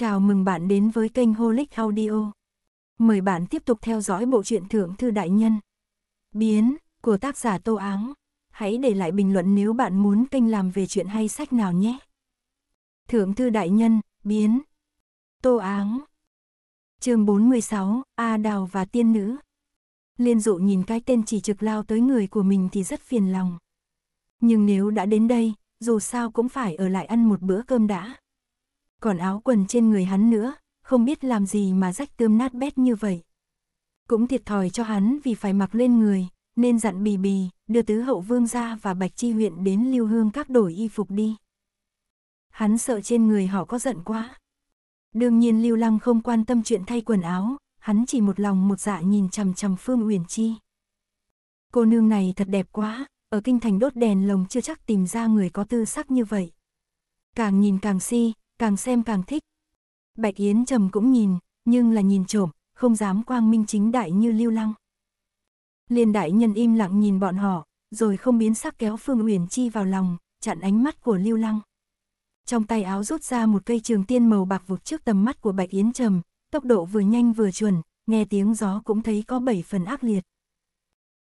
Chào mừng bạn đến với kênh Holic Audio. Mời bạn tiếp tục theo dõi bộ truyện Thượng Thư Đại Nhân. Biến, của tác giả Tô Áng. Hãy để lại bình luận nếu bạn muốn kênh làm về chuyện hay sách nào nhé. Thượng Thư Đại Nhân, Biến. Tô Áng. chương 46, A Đào và Tiên Nữ. Liên dụ nhìn cái tên chỉ trực lao tới người của mình thì rất phiền lòng. Nhưng nếu đã đến đây, dù sao cũng phải ở lại ăn một bữa cơm đã còn áo quần trên người hắn nữa, không biết làm gì mà rách tươm nát bét như vậy. Cũng thiệt thòi cho hắn vì phải mặc lên người, nên dặn bì bì, đưa tứ hậu vương ra và bạch chi huyện đến lưu hương các đổi y phục đi. Hắn sợ trên người họ có giận quá. Đương nhiên Lưu Lăng không quan tâm chuyện thay quần áo, hắn chỉ một lòng một dạ nhìn chằm chằm Phương Uyển Chi. Cô nương này thật đẹp quá, ở kinh thành đốt đèn lồng chưa chắc tìm ra người có tư sắc như vậy. Càng nhìn càng si, càng xem càng thích. Bạch Yến trầm cũng nhìn, nhưng là nhìn trộm, không dám quang minh chính đại như lưu lăng. Liên đại nhân im lặng nhìn bọn họ, rồi không biến sắc kéo Phương Uyển Chi vào lòng, chặn ánh mắt của lưu lăng. Trong tay áo rút ra một cây trường tiên màu bạc vụt trước tầm mắt của Bạch Yến trầm, tốc độ vừa nhanh vừa chuẩn, nghe tiếng gió cũng thấy có bảy phần ác liệt.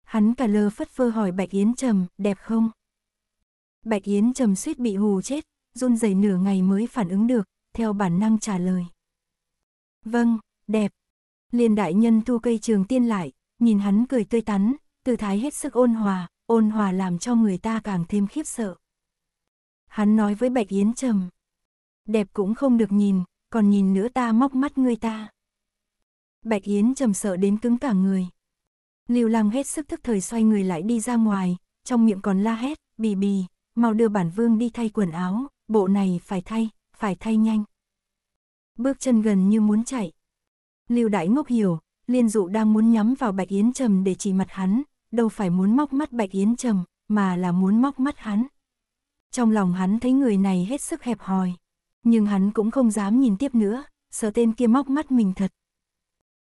Hắn cả lơ phất phơ hỏi Bạch Yến trầm, đẹp không? Bạch Yến trầm suýt bị hù chết, run rẩy nửa ngày mới phản ứng được, theo bản năng trả lời. Vâng, đẹp. Liên đại nhân thu cây trường tiên lại, nhìn hắn cười tươi tắn, tư thái hết sức ôn hòa, ôn hòa làm cho người ta càng thêm khiếp sợ. Hắn nói với Bạch Yến Trầm. Đẹp cũng không được nhìn, còn nhìn nữa ta móc mắt người ta. Bạch Yến Trầm sợ đến cứng cả người. Lưu lam hết sức thức thời xoay người lại đi ra ngoài, trong miệng còn la hét, bì bì, mau đưa bản vương đi thay quần áo, bộ này phải thay, phải thay nhanh. Bước chân gần như muốn chạy. Lưu Đại Ngốc hiểu, Liên Dụ đang muốn nhắm vào Bạch Yến Trầm để chỉ mặt hắn, đâu phải muốn móc mắt Bạch Yến Trầm, mà là muốn móc mắt hắn. Trong lòng hắn thấy người này hết sức hẹp hòi, nhưng hắn cũng không dám nhìn tiếp nữa, sợ tên kia móc mắt mình thật.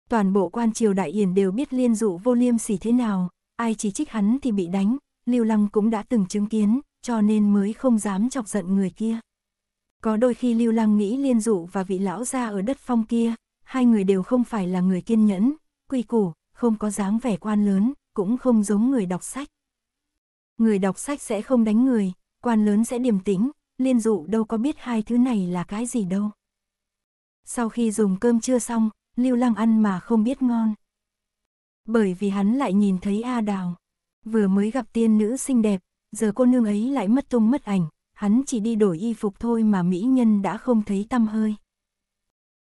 Toàn bộ quan triều đại yển đều biết Liên Dụ vô liêm sỉ thế nào, ai chỉ trích hắn thì bị đánh, Lưu Lăng cũng đã từng chứng kiến, cho nên mới không dám chọc giận người kia. Có đôi khi Lưu Lang nghĩ Liên Dụ và vị lão gia ở đất phong kia, hai người đều không phải là người kiên nhẫn, quy củ, không có dáng vẻ quan lớn, cũng không giống người đọc sách. Người đọc sách sẽ không đánh người, quan lớn sẽ điềm tĩnh, Liên Dụ đâu có biết hai thứ này là cái gì đâu. Sau khi dùng cơm trưa xong, Lưu Lang ăn mà không biết ngon. Bởi vì hắn lại nhìn thấy A Đào, vừa mới gặp tiên nữ xinh đẹp, giờ cô nương ấy lại mất tung mất ảnh, hắn chỉ đi đổi y phục thôi mà mỹ nhân đã không thấy tâm hơi.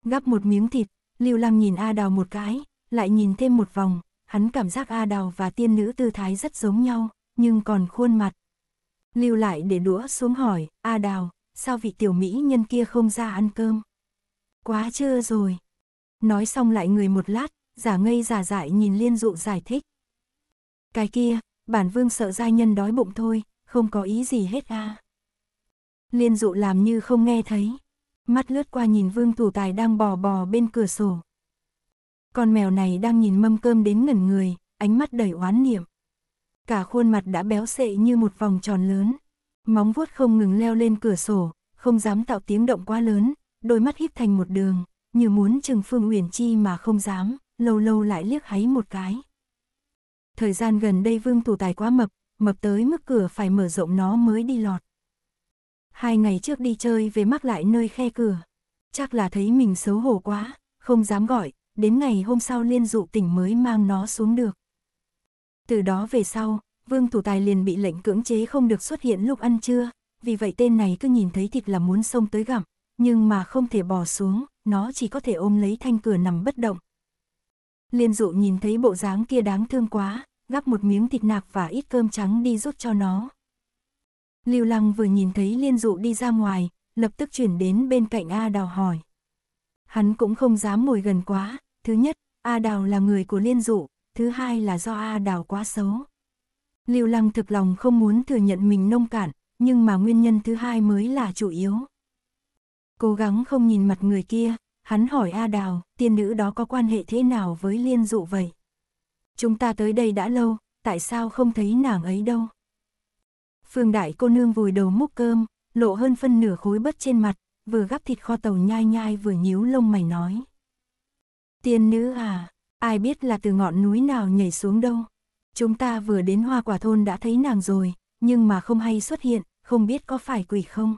Gắp một miếng thịt, Lưu Lam nhìn A Đào một cái, lại nhìn thêm một vòng, hắn cảm giác A Đào và tiên nữ tư thái rất giống nhau, nhưng còn khuôn mặt. Lưu lại để đũa xuống hỏi, A Đào, sao vị tiểu mỹ nhân kia không ra ăn cơm? Quá trưa rồi. Nói xong lại người một lát, giả ngây giả dại nhìn Liên Dụ giải thích. Cái kia, bản vương sợ giai nhân đói bụng thôi, không có ý gì hết a. Liên dụ làm như không nghe thấy, mắt lướt qua nhìn vương thủ tài đang bò bò bên cửa sổ. Con mèo này đang nhìn mâm cơm đến ngẩn người, ánh mắt đầy oán niệm. Cả khuôn mặt đã béo xệ như một vòng tròn lớn, móng vuốt không ngừng leo lên cửa sổ, không dám tạo tiếng động quá lớn, đôi mắt híp thành một đường, như muốn chừng Phương Uyển Chi mà không dám, lâu lâu lại liếc háy một cái. Thời gian gần đây vương tù tài quá mập, mập tới mức cửa phải mở rộng nó mới đi lọt. Hai ngày trước đi chơi về mắc lại nơi khe cửa. Chắc là thấy mình xấu hổ quá, không dám gọi, đến ngày hôm sau liên dụ tỉnh mới mang nó xuống được. Từ đó về sau, vương thủ tài liền bị lệnh cưỡng chế không được xuất hiện lúc ăn trưa, vì vậy tên này cứ nhìn thấy thịt là muốn xông tới gặm, nhưng mà không thể bỏ xuống, nó chỉ có thể ôm lấy thanh cửa nằm bất động. Liên dụ nhìn thấy bộ dáng kia đáng thương quá, gắp một miếng thịt nạc và ít cơm trắng đi rút cho nó. Lưu Lăng vừa nhìn thấy Liên Dụ đi ra ngoài, lập tức chuyển đến bên cạnh A Đào hỏi. Hắn cũng không dám ngồi gần quá, thứ nhất, A Đào là người của Liên Dụ, thứ hai là do A Đào quá xấu. Lưu Lăng thực lòng không muốn thừa nhận mình nông cạn, nhưng mà nguyên nhân thứ hai mới là chủ yếu. Cố gắng không nhìn mặt người kia, hắn hỏi A Đào, tiên nữ đó có quan hệ thế nào với Liên Dụ vậy? chúng ta tới đây đã lâu, tại sao không thấy nàng ấy đâu? Phương đại cô nương vùi đầu múc cơm, lộ hơn phân nửa khối bất trên mặt, vừa gắp thịt kho tàu nhai nhai vừa nhíu lông mày nói. Tiên nữ à, ai biết là từ ngọn núi nào nhảy xuống đâu. Chúng ta vừa đến hoa quả thôn đã thấy nàng rồi, nhưng mà không hay xuất hiện, không biết có phải quỷ không.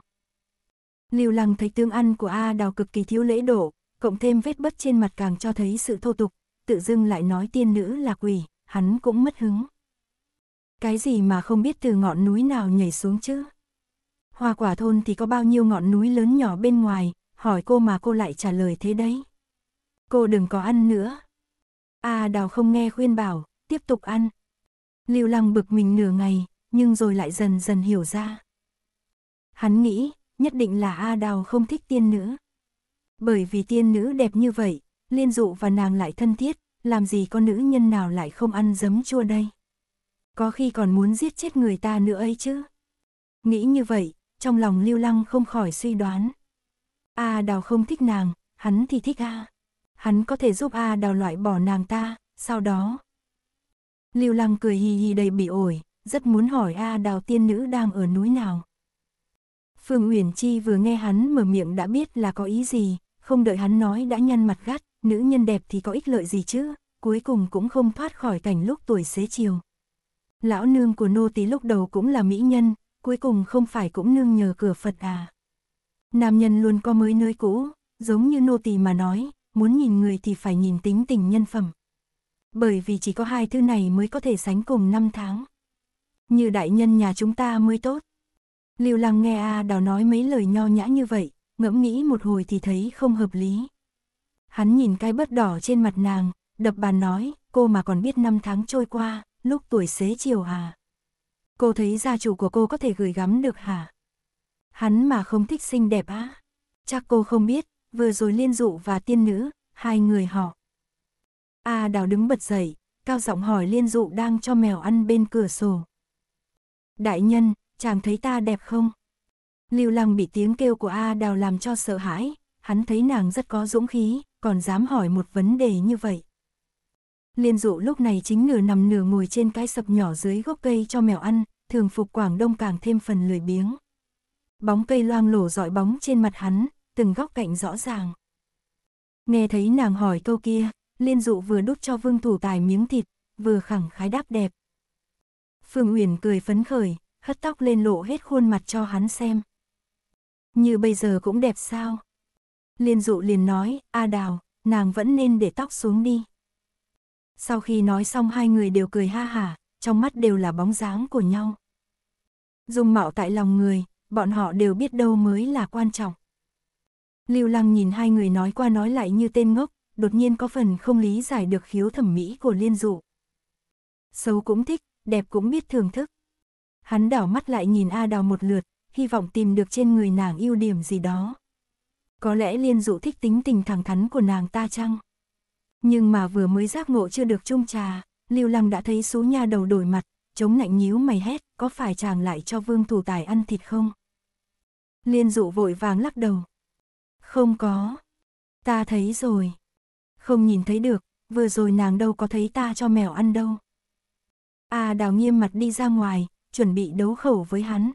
Lưu lăng thấy tương ăn của A đào cực kỳ thiếu lễ độ, cộng thêm vết bất trên mặt càng cho thấy sự thô tục, tự dưng lại nói tiên nữ là quỷ, hắn cũng mất hứng. Cái gì mà không biết từ ngọn núi nào nhảy xuống chứ? Hoa quả thôn thì có bao nhiêu ngọn núi lớn nhỏ bên ngoài, hỏi cô mà cô lại trả lời thế đấy. Cô đừng có ăn nữa. À đào không nghe khuyên bảo, tiếp tục ăn. Lưu lăng bực mình nửa ngày, nhưng rồi lại dần dần hiểu ra. Hắn nghĩ, nhất định là A à, Đào không thích tiên nữ. Bởi vì tiên nữ đẹp như vậy, Liên dụ và nàng lại thân thiết, làm gì có nữ nhân nào lại không ăn giấm chua đây. Có khi còn muốn giết chết người ta nữa ấy chứ. Nghĩ như vậy, trong lòng lưu lăng không khỏi suy đoán. A đào không thích nàng, hắn thì thích A. Hắn có thể giúp A đào loại bỏ nàng ta, sau đó. Lưu lăng cười hì hì đầy bị ổi, rất muốn hỏi A đào tiên nữ đang ở núi nào. Phương Uyển Chi vừa nghe hắn mở miệng đã biết là có ý gì, không đợi hắn nói đã nhăn mặt gắt, nữ nhân đẹp thì có ích lợi gì chứ, cuối cùng cũng không thoát khỏi cảnh lúc tuổi xế chiều. Lão nương của nô tỳ lúc đầu cũng là mỹ nhân, cuối cùng không phải cũng nương nhờ cửa Phật à. Nam nhân luôn có mới nơi cũ, giống như nô tỳ mà nói, muốn nhìn người thì phải nhìn tính tình nhân phẩm. Bởi vì chỉ có hai thứ này mới có thể sánh cùng năm tháng. Như đại nhân nhà chúng ta mới tốt. Lưu Lăng nghe A à Đào nói mấy lời nho nhã như vậy, ngẫm nghĩ một hồi thì thấy không hợp lý. Hắn nhìn cái bớt đỏ trên mặt nàng, đập bàn nói, cô mà còn biết năm tháng trôi qua, lúc tuổi xế chiều hả? Cô thấy gia chủ của cô có thể gửi gắm được hả? Hắn mà không thích xinh đẹp á? Chắc cô không biết, vừa rồi liên dụ và tiên nữ, hai người họ. A đào đứng bật dậy, cao giọng hỏi liên dụ đang cho mèo ăn bên cửa sổ. Đại nhân, chàng thấy ta đẹp không? Lưu Lăng bị tiếng kêu của A Đào làm cho sợ hãi, hắn thấy nàng rất có dũng khí, còn dám hỏi một vấn đề như vậy. Liên dụ lúc này chính nửa nằm nửa ngồi trên cái sập nhỏ dưới gốc cây cho mèo ăn, thường phục Quảng Đông càng thêm phần lười biếng. Bóng cây loang lổ dọi bóng trên mặt hắn, từng góc cạnh rõ ràng. Nghe thấy nàng hỏi câu kia, Liên dụ vừa đút cho Vương Thủ Tài miếng thịt, vừa khẳng khái đáp đẹp. Phương Uyển cười phấn khởi, hất tóc lên lộ hết khuôn mặt cho hắn xem. Như bây giờ cũng đẹp sao? Liên dụ liền nói, A Đào, nàng vẫn nên để tóc xuống đi. Sau khi nói xong hai người đều cười ha hả, trong mắt đều là bóng dáng của nhau. Dung mạo tại lòng người, bọn họ đều biết đâu mới là quan trọng. Lưu Lăng nhìn hai người nói qua nói lại như tên ngốc, đột nhiên có phần không lý giải được khiếu thẩm mỹ của Liên Dụ. Xấu cũng thích, đẹp cũng biết thưởng thức. Hắn đảo mắt lại nhìn A Đào một lượt, hy vọng tìm được trên người nàng ưu điểm gì đó. Có lẽ liên dụ thích tính tình thẳng thắn của nàng ta chăng? Nhưng mà vừa mới giác ngộ chưa được chung trà, Lưu Lăng đã thấy số nha đầu đổi mặt, chống lạnh nhíu mày hét, có phải chàng lại cho vương thủ tài ăn thịt không? Liên dụ vội vàng lắc đầu. Không có. Ta thấy rồi. Không nhìn thấy được, vừa rồi nàng đâu có thấy ta cho mèo ăn đâu. À đào nghiêm mặt đi ra ngoài, chuẩn bị đấu khẩu với hắn.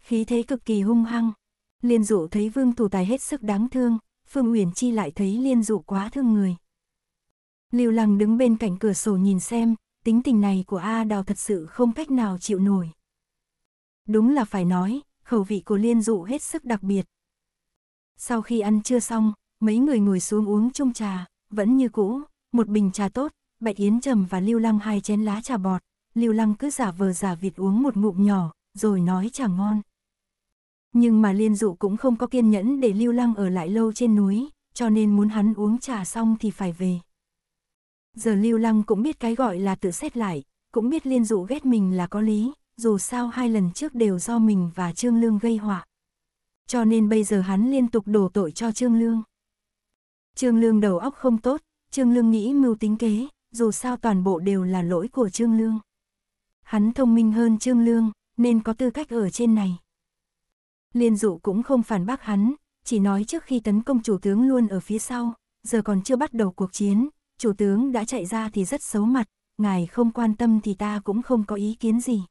Khí thế cực kỳ hung hăng, Liên dụ thấy vương thủ tài hết sức đáng thương, Phương Uyển Chi lại thấy liên dụ quá thương người. Lưu Lăng đứng bên cạnh cửa sổ nhìn xem, tính tình này của A Đào thật sự không cách nào chịu nổi. Đúng là phải nói, khẩu vị của liên dụ hết sức đặc biệt. Sau khi ăn trưa xong, mấy người ngồi xuống uống chung trà, vẫn như cũ, một bình trà tốt, Bạch Yến Trầm và Lưu Lăng hai chén lá trà bọt, Lưu Lăng cứ giả vờ giả vịt uống một ngụm nhỏ, rồi nói trà ngon. Nhưng mà Liên Dụ cũng không có kiên nhẫn để Lưu Lăng ở lại lâu trên núi, cho nên muốn hắn uống trà xong thì phải về. Giờ Lưu Lăng cũng biết cái gọi là tự xét lại, cũng biết Liên Dụ ghét mình là có lý, dù sao hai lần trước đều do mình và Trương Lương gây họa. Cho nên bây giờ hắn liên tục đổ tội cho Trương Lương. Trương Lương đầu óc không tốt, Trương Lương nghĩ mưu tính kế, dù sao toàn bộ đều là lỗi của Trương Lương. Hắn thông minh hơn Trương Lương, nên có tư cách ở trên này. Liên dụ cũng không phản bác hắn, chỉ nói trước khi tấn công chủ tướng luôn ở phía sau, giờ còn chưa bắt đầu cuộc chiến, chủ tướng đã chạy ra thì rất xấu mặt, ngài không quan tâm thì ta cũng không có ý kiến gì.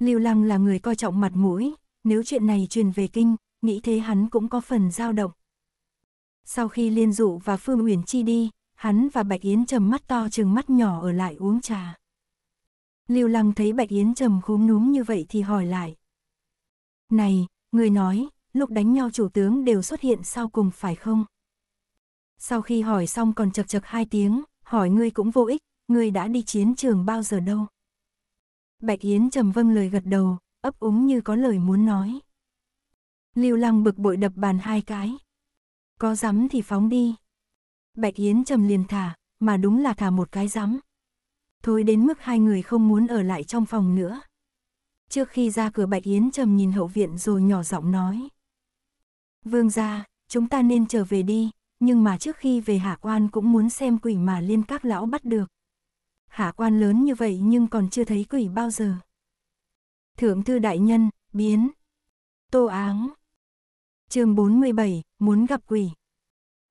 Lưu Lăng là người coi trọng mặt mũi, nếu chuyện này truyền về kinh, nghĩ thế hắn cũng có phần dao động. Sau khi Liên Dụ và Phương Uyển Chi đi, hắn và Bạch Yến trầm mắt to chừng mắt nhỏ ở lại uống trà. Lưu Lăng thấy Bạch Yến trầm khúm núm như vậy thì hỏi lại, này, người nói, lúc đánh nhau chủ tướng đều xuất hiện sau cùng phải không? Sau khi hỏi xong còn chật chật hai tiếng, hỏi ngươi cũng vô ích, ngươi đã đi chiến trường bao giờ đâu? Bạch Yến trầm vâng lời gật đầu, ấp úng như có lời muốn nói. Lưu Lăng bực bội đập bàn hai cái. Có dám thì phóng đi. Bạch Yến trầm liền thả, mà đúng là thả một cái dám. Thôi đến mức hai người không muốn ở lại trong phòng nữa. Trước khi ra cửa Bạch Yến trầm nhìn hậu viện rồi nhỏ giọng nói. Vương gia, chúng ta nên trở về đi, nhưng mà trước khi về hạ quan cũng muốn xem quỷ mà liên các lão bắt được. Hạ quan lớn như vậy nhưng còn chưa thấy quỷ bao giờ. Thượng thư đại nhân, biến. Tô áng. chương 47, muốn gặp quỷ.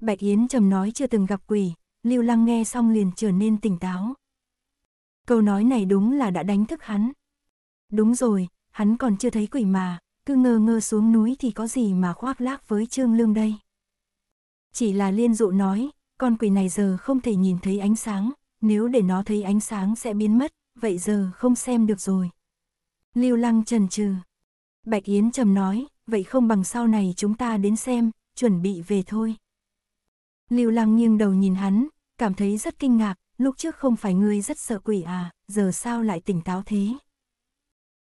Bạch Yến trầm nói chưa từng gặp quỷ, Lưu Lăng nghe xong liền trở nên tỉnh táo. Câu nói này đúng là đã đánh thức hắn, Đúng rồi, hắn còn chưa thấy quỷ mà, cứ ngơ ngơ xuống núi thì có gì mà khoác lác với Trương Lương đây. Chỉ là liên dụ nói, con quỷ này giờ không thể nhìn thấy ánh sáng, nếu để nó thấy ánh sáng sẽ biến mất, vậy giờ không xem được rồi. Lưu Lăng trần trừ. Bạch Yến trầm nói, vậy không bằng sau này chúng ta đến xem, chuẩn bị về thôi. Lưu Lăng nghiêng đầu nhìn hắn, cảm thấy rất kinh ngạc, lúc trước không phải ngươi rất sợ quỷ à, giờ sao lại tỉnh táo thế?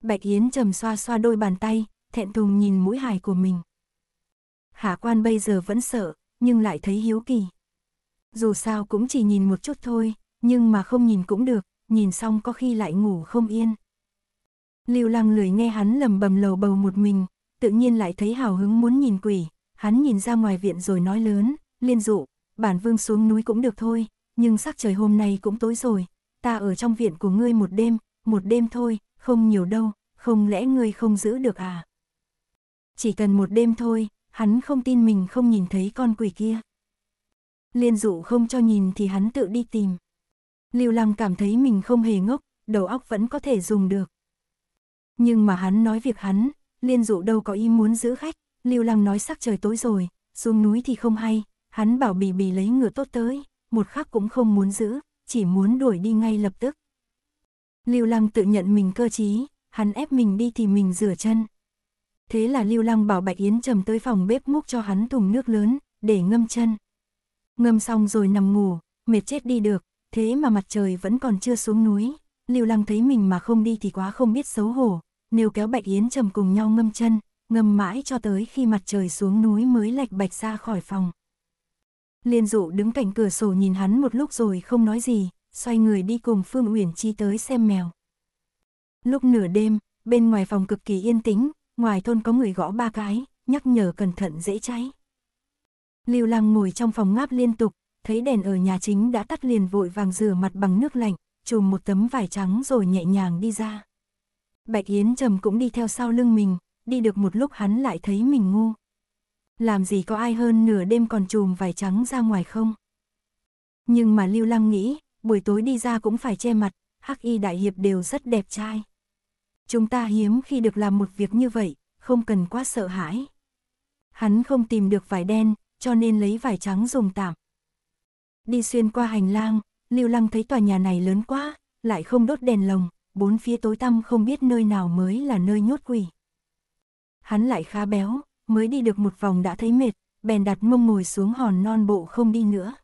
Bạch Yến trầm xoa xoa đôi bàn tay, thẹn thùng nhìn mũi hài của mình. Hạ quan bây giờ vẫn sợ, nhưng lại thấy hiếu kỳ. Dù sao cũng chỉ nhìn một chút thôi, nhưng mà không nhìn cũng được, nhìn xong có khi lại ngủ không yên. Lưu Lăng lười nghe hắn lầm bầm lầu bầu một mình, tự nhiên lại thấy hào hứng muốn nhìn quỷ, hắn nhìn ra ngoài viện rồi nói lớn, liên dụ, bản vương xuống núi cũng được thôi, nhưng sắc trời hôm nay cũng tối rồi, ta ở trong viện của ngươi một đêm, một đêm thôi, không nhiều đâu, không lẽ ngươi không giữ được à? Chỉ cần một đêm thôi, hắn không tin mình không nhìn thấy con quỷ kia. Liên dụ không cho nhìn thì hắn tự đi tìm. Lưu Lăng cảm thấy mình không hề ngốc, đầu óc vẫn có thể dùng được. Nhưng mà hắn nói việc hắn, Liên dụ đâu có ý muốn giữ khách, Lưu Lăng nói sắc trời tối rồi, xuống núi thì không hay, hắn bảo bì bì lấy ngựa tốt tới, một khắc cũng không muốn giữ, chỉ muốn đuổi đi ngay lập tức. Lưu Lăng tự nhận mình cơ trí, hắn ép mình đi thì mình rửa chân. Thế là Lưu Lăng bảo Bạch Yến trầm tới phòng bếp múc cho hắn thùng nước lớn, để ngâm chân. Ngâm xong rồi nằm ngủ, mệt chết đi được, thế mà mặt trời vẫn còn chưa xuống núi. Lưu Lăng thấy mình mà không đi thì quá không biết xấu hổ, nếu kéo Bạch Yến trầm cùng nhau ngâm chân, ngâm mãi cho tới khi mặt trời xuống núi mới lạch bạch ra khỏi phòng. Liên dụ đứng cạnh cửa sổ nhìn hắn một lúc rồi không nói gì, xoay người đi cùng Phương Uyển Chi tới xem mèo. Lúc nửa đêm, bên ngoài phòng cực kỳ yên tĩnh, ngoài thôn có người gõ ba cái, nhắc nhở cẩn thận dễ cháy. Lưu Lăng ngồi trong phòng ngáp liên tục, thấy đèn ở nhà chính đã tắt liền vội vàng rửa mặt bằng nước lạnh, chùm một tấm vải trắng rồi nhẹ nhàng đi ra. Bạch Yến Trầm cũng đi theo sau lưng mình, đi được một lúc hắn lại thấy mình ngu. Làm gì có ai hơn nửa đêm còn chùm vải trắng ra ngoài không? Nhưng mà Lưu Lăng nghĩ, buổi tối đi ra cũng phải che mặt, hắc y đại hiệp đều rất đẹp trai. Chúng ta hiếm khi được làm một việc như vậy, không cần quá sợ hãi. Hắn không tìm được vải đen, cho nên lấy vải trắng dùng tạm. Đi xuyên qua hành lang, Lưu Lăng thấy tòa nhà này lớn quá, lại không đốt đèn lồng, bốn phía tối tăm không biết nơi nào mới là nơi nhốt quỷ. Hắn lại khá béo, mới đi được một vòng đã thấy mệt, bèn đặt mông ngồi xuống hòn non bộ không đi nữa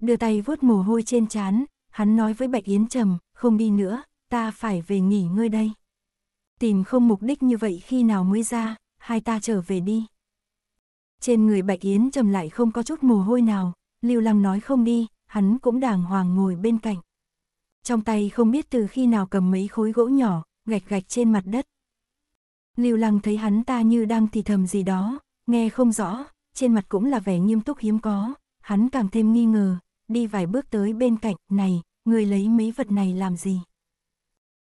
đưa tay vuốt mồ hôi trên trán, hắn nói với Bạch Yến Trầm, không đi nữa, ta phải về nghỉ ngơi đây. Tìm không mục đích như vậy khi nào mới ra, hai ta trở về đi. Trên người Bạch Yến Trầm lại không có chút mồ hôi nào, Lưu Lăng nói không đi, hắn cũng đàng hoàng ngồi bên cạnh. Trong tay không biết từ khi nào cầm mấy khối gỗ nhỏ, gạch gạch trên mặt đất. Lưu Lăng thấy hắn ta như đang thì thầm gì đó, nghe không rõ, trên mặt cũng là vẻ nghiêm túc hiếm có, hắn càng thêm nghi ngờ, đi vài bước tới bên cạnh, này, người lấy mấy vật này làm gì?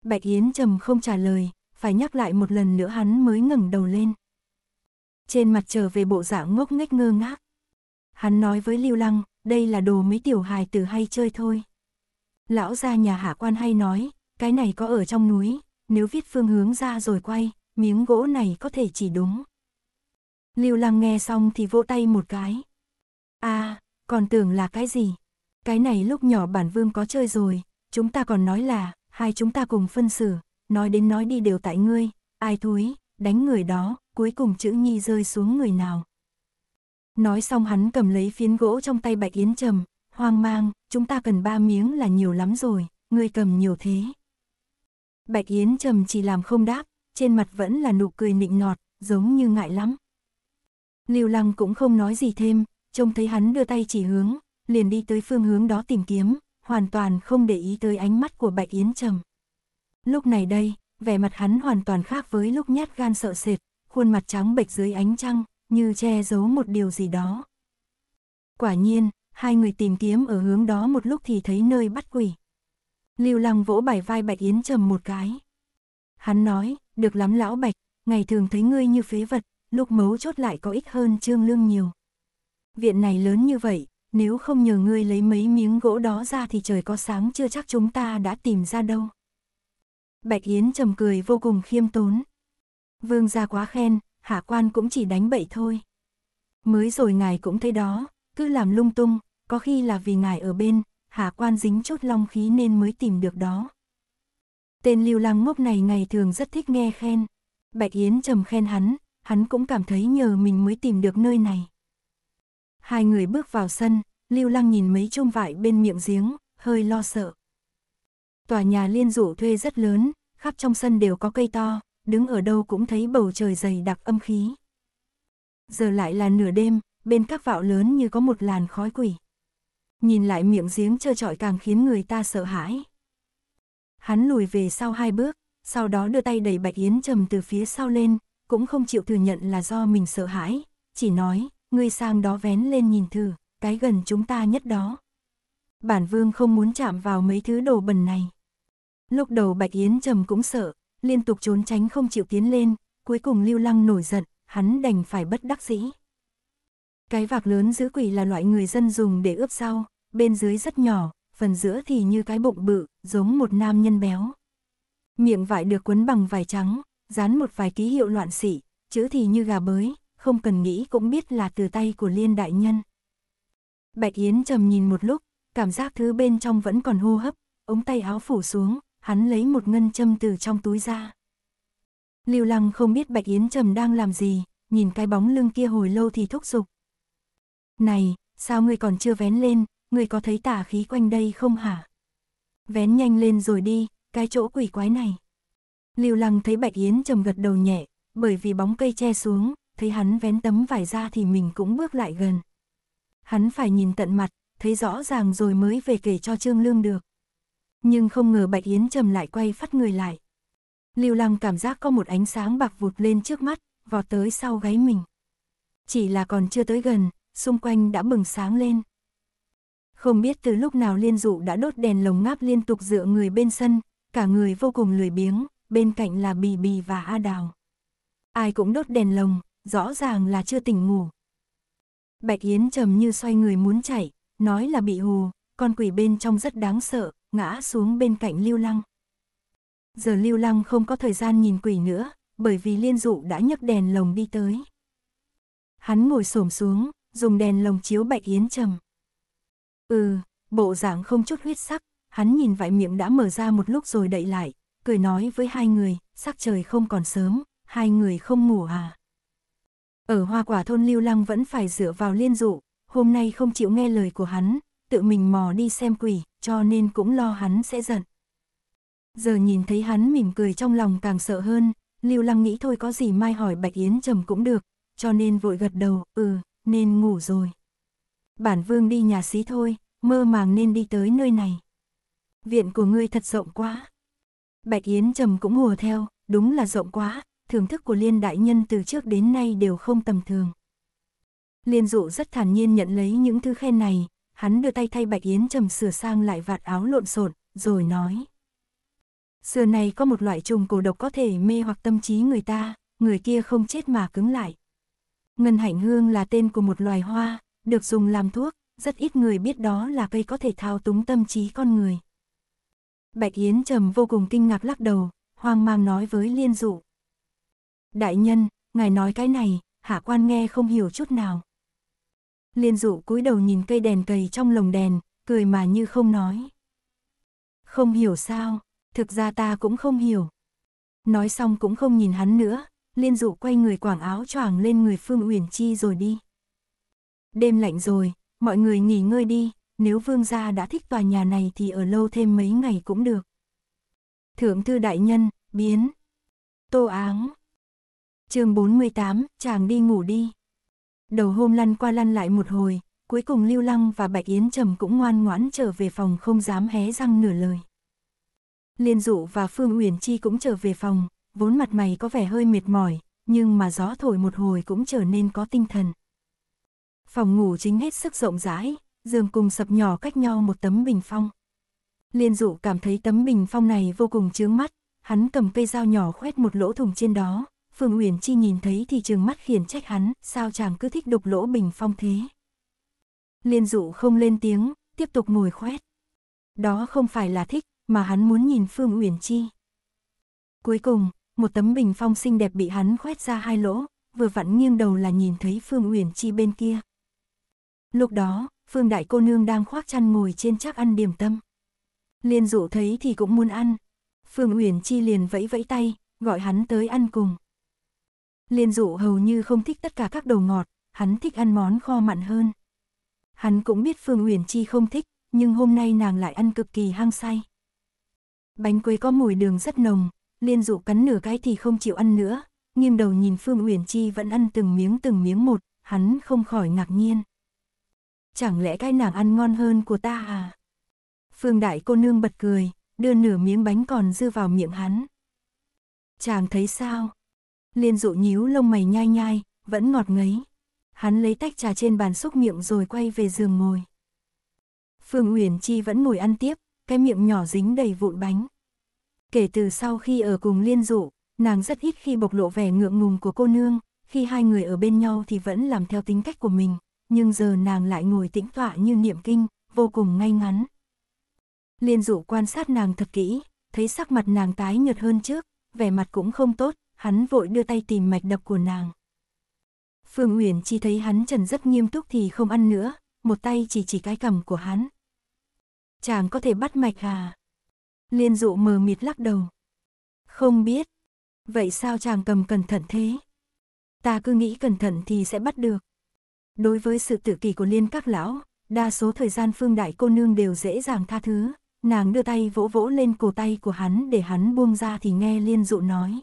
Bạch Yến trầm không trả lời, phải nhắc lại một lần nữa hắn mới ngẩng đầu lên. Trên mặt trở về bộ dạng ngốc nghếch ngơ ngác. Hắn nói với Lưu Lăng, đây là đồ mấy tiểu hài tử hay chơi thôi. Lão gia nhà hạ quan hay nói, cái này có ở trong núi, nếu viết phương hướng ra rồi quay, miếng gỗ này có thể chỉ đúng. Lưu Lăng nghe xong thì vỗ tay một cái. À, còn tưởng là cái gì? Cái này lúc nhỏ bản vương có chơi rồi, chúng ta còn nói là, hai chúng ta cùng phân xử, nói đến nói đi đều tại ngươi, ai thúi, đánh người đó, cuối cùng chữ nhi rơi xuống người nào. Nói xong hắn cầm lấy phiến gỗ trong tay Bạch Yến Trầm, hoang mang, chúng ta cần ba miếng là nhiều lắm rồi, ngươi cầm nhiều thế. Bạch Yến Trầm chỉ làm không đáp, trên mặt vẫn là nụ cười nịnh nọt, giống như ngại lắm. Lưu Lăng cũng không nói gì thêm, trông thấy hắn đưa tay chỉ hướng, liền đi tới phương hướng đó tìm kiếm, hoàn toàn không để ý tới ánh mắt của Bạch Yến Trầm. Lúc này đây, vẻ mặt hắn hoàn toàn khác với lúc nhát gan sợ sệt, khuôn mặt trắng bệch dưới ánh trăng, như che giấu một điều gì đó. Quả nhiên, hai người tìm kiếm ở hướng đó một lúc thì thấy nơi bắt quỷ. Lưu Lăng vỗ bảy vai Bạch Yến Trầm một cái. Hắn nói, được lắm lão Bạch, ngày thường thấy ngươi như phế vật, lúc mấu chốt lại có ích hơn trương lương nhiều. Viện này lớn như vậy, nếu không nhờ ngươi lấy mấy miếng gỗ đó ra thì trời có sáng chưa chắc chúng ta đã tìm ra đâu. Bạch Yến trầm cười vô cùng khiêm tốn. Vương gia quá khen, hạ quan cũng chỉ đánh bậy thôi. Mới rồi ngài cũng thấy đó, cứ làm lung tung, có khi là vì ngài ở bên, hạ quan dính chút long khí nên mới tìm được đó. Tên lưu lang ngốc này ngày thường rất thích nghe khen. Bạch Yến trầm khen hắn, hắn cũng cảm thấy nhờ mình mới tìm được nơi này. Hai người bước vào sân, Lưu Lăng nhìn mấy chôm vải bên miệng giếng, hơi lo sợ. Tòa nhà liên rủ thuê rất lớn, khắp trong sân đều có cây to, đứng ở đâu cũng thấy bầu trời dày đặc âm khí. Giờ lại là nửa đêm, bên các vạo lớn như có một làn khói quỷ. Nhìn lại miệng giếng trơ trọi càng khiến người ta sợ hãi. Hắn lùi về sau hai bước, sau đó đưa tay đẩy Bạch Yến trầm từ phía sau lên, cũng không chịu thừa nhận là do mình sợ hãi, chỉ nói, ngươi sang đó vén lên nhìn thử, cái gần chúng ta nhất đó. Bản vương không muốn chạm vào mấy thứ đồ bẩn này. Lúc đầu Bạch Yến Trầm cũng sợ, liên tục trốn tránh không chịu tiến lên, cuối cùng Lưu Lăng nổi giận, hắn đành phải bất đắc dĩ. Cái vạc lớn giữ quỷ là loại người dân dùng để ướp rau, bên dưới rất nhỏ, phần giữa thì như cái bụng bự, giống một nam nhân béo. Miệng vải được quấn bằng vải trắng, dán một vài ký hiệu loạn xị, chữ thì như gà bới, không cần nghĩ cũng biết là từ tay của Liên Đại Nhân. Bạch Yến trầm nhìn một lúc, cảm giác thứ bên trong vẫn còn hô hấp, ống tay áo phủ xuống, hắn lấy một ngân châm từ trong túi ra. Lưu Lăng không biết Bạch Yến trầm đang làm gì, nhìn cái bóng lưng kia hồi lâu thì thúc giục. Này, sao ngươi còn chưa vén lên, ngươi có thấy tả khí quanh đây không hả? Vén nhanh lên rồi đi, cái chỗ quỷ quái này. Lưu Lăng thấy Bạch Yến trầm gật đầu nhẹ, bởi vì bóng cây che xuống, thấy hắn vén tấm vải ra thì mình cũng bước lại gần. Hắn phải nhìn tận mặt, thấy rõ ràng rồi mới về kể cho Trương Lương được. Nhưng không ngờ Bạch Yến trầm lại quay phát người lại. Lưu Lăng cảm giác có một ánh sáng bạc vụt lên trước mắt, vọt tới sau gáy mình. Chỉ là còn chưa tới gần, xung quanh đã bừng sáng lên. Không biết từ lúc nào liên dụ đã đốt đèn lồng ngáp liên tục dựa người bên sân, cả người vô cùng lười biếng, bên cạnh là Bì Bì và A Đào. Ai cũng đốt đèn lồng, rõ ràng là chưa tỉnh ngủ. Bạch Yến trầm như xoay người muốn chạy, nói là bị hù, con quỷ bên trong rất đáng sợ, ngã xuống bên cạnh Lưu Lăng. Giờ Lưu Lăng không có thời gian nhìn quỷ nữa, bởi vì liên dụ đã nhấc đèn lồng đi tới. Hắn ngồi xổm xuống, dùng đèn lồng chiếu Bạch Yến trầm. Ừ, bộ dạng không chút huyết sắc, hắn nhìn vải miệng đã mở ra một lúc rồi đậy lại, cười nói với hai người, sắc trời không còn sớm, hai người không ngủ à. Ở hoa quả thôn Lưu Lăng vẫn phải dựa vào liên dụ, hôm nay không chịu nghe lời của hắn, tự mình mò đi xem quỷ, cho nên cũng lo hắn sẽ giận. Giờ nhìn thấy hắn mỉm cười trong lòng càng sợ hơn, Lưu Lăng nghĩ thôi có gì mai hỏi Bạch Yến Trầm cũng được, cho nên vội gật đầu, ừ, nên ngủ rồi. Bản vương đi nhà xí thôi, mơ màng nên đi tới nơi này. Viện của ngươi thật rộng quá. Bạch Yến Trầm cũng hùa theo, đúng là rộng quá, thưởng thức của Liên Đại Nhân từ trước đến nay đều không tầm thường. Liên dụ rất thản nhiên nhận lấy những thứ khen này, hắn đưa tay thay Bạch Yến trầm sửa sang lại vạt áo lộn xộn, rồi nói. Xưa này có một loại trùng cổ độc có thể mê hoặc tâm trí người ta, người kia không chết mà cứng lại. Ngân hạnh hương là tên của một loài hoa, được dùng làm thuốc, rất ít người biết đó là cây có thể thao túng tâm trí con người. Bạch Yến trầm vô cùng kinh ngạc lắc đầu, hoang mang nói với Liên Dụ. Đại nhân, ngài nói cái này, hạ quan nghe không hiểu chút nào. Liên dụ cúi đầu nhìn cây đèn cầy trong lồng đèn, cười mà như không nói. Không hiểu sao, thực ra ta cũng không hiểu. Nói xong cũng không nhìn hắn nữa, liên dụ quay người quảng áo choàng lên người Phương Uyển Chi rồi đi. Đêm lạnh rồi, mọi người nghỉ ngơi đi, nếu vương gia đã thích tòa nhà này thì ở lâu thêm mấy ngày cũng được. Thượng thư đại nhân, biến. Tô áng chương 48, chàng đi ngủ đi. Đầu hôm lăn qua lăn lại một hồi, cuối cùng Lưu Lăng và Bạch Yến Trầm cũng ngoan ngoãn trở về phòng không dám hé răng nửa lời. Liên Dụ và Phương Uyển Chi cũng trở về phòng, vốn mặt mày có vẻ hơi mệt mỏi, nhưng mà gió thổi một hồi cũng trở nên có tinh thần. Phòng ngủ chính hết sức rộng rãi, giường cùng sập nhỏ cách nhau một tấm bình phong. Liên Dụ cảm thấy tấm bình phong này vô cùng chướng mắt, hắn cầm cây dao nhỏ khoét một lỗ thủng trên đó, Phương Uyển Chi nhìn thấy thì trừng mắt khiển trách hắn, sao chàng cứ thích đục lỗ bình phong thế. Liên dụ không lên tiếng, tiếp tục ngồi khoét. Đó không phải là thích, mà hắn muốn nhìn Phương Uyển Chi. Cuối cùng, một tấm bình phong xinh đẹp bị hắn khoét ra hai lỗ, vừa vặn nghiêng đầu là nhìn thấy Phương Uyển Chi bên kia. Lúc đó, Phương Đại Cô Nương đang khoác chăn ngồi trên chắc ăn điểm tâm. Liên dụ thấy thì cũng muốn ăn. Phương Uyển Chi liền vẫy vẫy tay, gọi hắn tới ăn cùng. Liên dụ hầu như không thích tất cả các đồ ngọt, hắn thích ăn món kho mặn hơn. Hắn cũng biết Phương Uyển Chi không thích, nhưng hôm nay nàng lại ăn cực kỳ hăng say. Bánh quế có mùi đường rất nồng, Liên dụ cắn nửa cái thì không chịu ăn nữa, nghiêng đầu nhìn Phương Uyển Chi vẫn ăn từng miếng từng miếng một, hắn không khỏi ngạc nhiên. Chẳng lẽ cái nàng ăn ngon hơn của ta à? Phương đại cô nương bật cười, đưa nửa miếng bánh còn dư vào miệng hắn. Chàng thấy sao, liên dụ nhíu lông mày nhai nhai, vẫn ngọt ngấy. Hắn lấy tách trà trên bàn xúc miệng rồi quay về giường ngồi. Phương Uyển Chi vẫn ngồi ăn tiếp, cái miệng nhỏ dính đầy vụn bánh. Kể từ sau khi ở cùng liên dụ, nàng rất ít khi bộc lộ vẻ ngượng ngùng của cô nương, khi hai người ở bên nhau thì vẫn làm theo tính cách của mình, nhưng giờ nàng lại ngồi tĩnh tọa như niệm kinh, vô cùng ngay ngắn. Liên dụ quan sát nàng thật kỹ, thấy sắc mặt nàng tái nhợt hơn trước, vẻ mặt cũng không tốt, hắn vội đưa tay tìm mạch đập của nàng. Phương Uyển chỉ thấy hắn trần rất nghiêm túc thì không ăn nữa, một tay chỉ chỉ cái cầm của hắn. Chàng có thể bắt mạch à? Liên dụ mờ mịt lắc đầu. Không biết. Vậy sao chàng cầm cẩn thận thế? Ta cứ nghĩ cẩn thận thì sẽ bắt được. Đối với sự tự kỷ của liên các lão, đa số thời gian phương đại cô nương đều dễ dàng tha thứ. Nàng đưa tay vỗ vỗ lên cổ tay của hắn để hắn buông ra thì nghe liên dụ nói.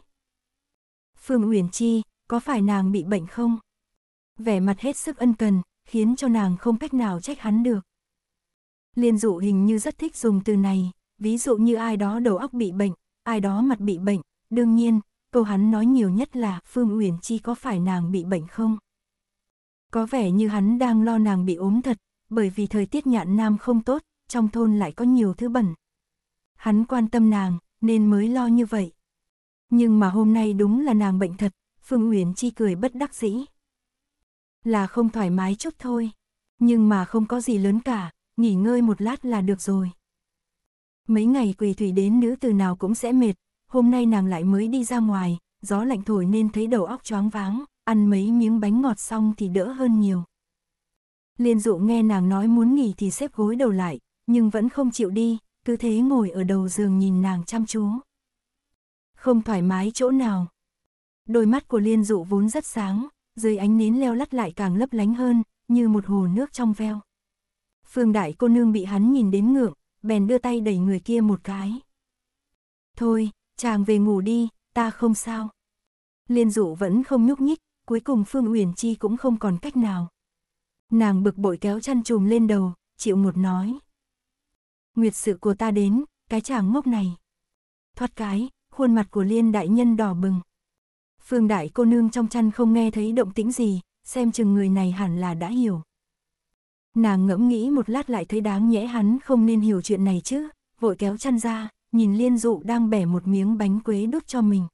Phương Uyển Chi, có phải nàng bị bệnh không? Vẻ mặt hết sức ân cần, khiến cho nàng không cách nào trách hắn được. Liên dụ hình như rất thích dùng từ này, ví dụ như ai đó đầu óc bị bệnh, ai đó mặt bị bệnh, đương nhiên, câu hắn nói nhiều nhất là Phương Uyển Chi có phải nàng bị bệnh không? Có vẻ như hắn đang lo nàng bị ốm thật, bởi vì thời tiết nhạn nam không tốt, trong thôn lại có nhiều thứ bẩn. Hắn quan tâm nàng, nên mới lo như vậy. Nhưng mà hôm nay đúng là nàng bệnh thật, Phương Uyển Chi cười bất đắc dĩ. Là không thoải mái chút thôi, nhưng mà không có gì lớn cả, nghỉ ngơi một lát là được rồi. Mấy ngày quỳ thủy đến nữ từ nào cũng sẽ mệt, hôm nay nàng lại mới đi ra ngoài, gió lạnh thổi nên thấy đầu óc choáng váng, ăn mấy miếng bánh ngọt xong thì đỡ hơn nhiều. Liên dụ nghe nàng nói muốn nghỉ thì xếp gối đầu lại, nhưng vẫn không chịu đi, cứ thế ngồi ở đầu giường nhìn nàng chăm chú không thoải mái chỗ nào. Đôi mắt của liên dụ vốn rất sáng, dưới ánh nến leo lắt lại càng lấp lánh hơn, như một hồ nước trong veo. Phương đại cô nương bị hắn nhìn đến ngượng, bèn đưa tay đẩy người kia một cái. Thôi, chàng về ngủ đi, ta không sao. Liên dụ vẫn không nhúc nhích, cuối cùng Phương Uyển Chi cũng không còn cách nào. Nàng bực bội kéo chăn trùm lên đầu, chịu một nói. Nguyệt sự của ta đến, cái chàng ngốc này. Thoát cái, khuôn mặt của Liên Đại Nhân đỏ bừng. Phương Đại cô nương trong chăn không nghe thấy động tĩnh gì, xem chừng người này hẳn là đã hiểu. Nàng ngẫm nghĩ một lát lại thấy đáng nhẽ hắn không nên hiểu chuyện này chứ, vội kéo chăn ra, nhìn Liên Dụ đang bẻ một miếng bánh quế đút cho mình.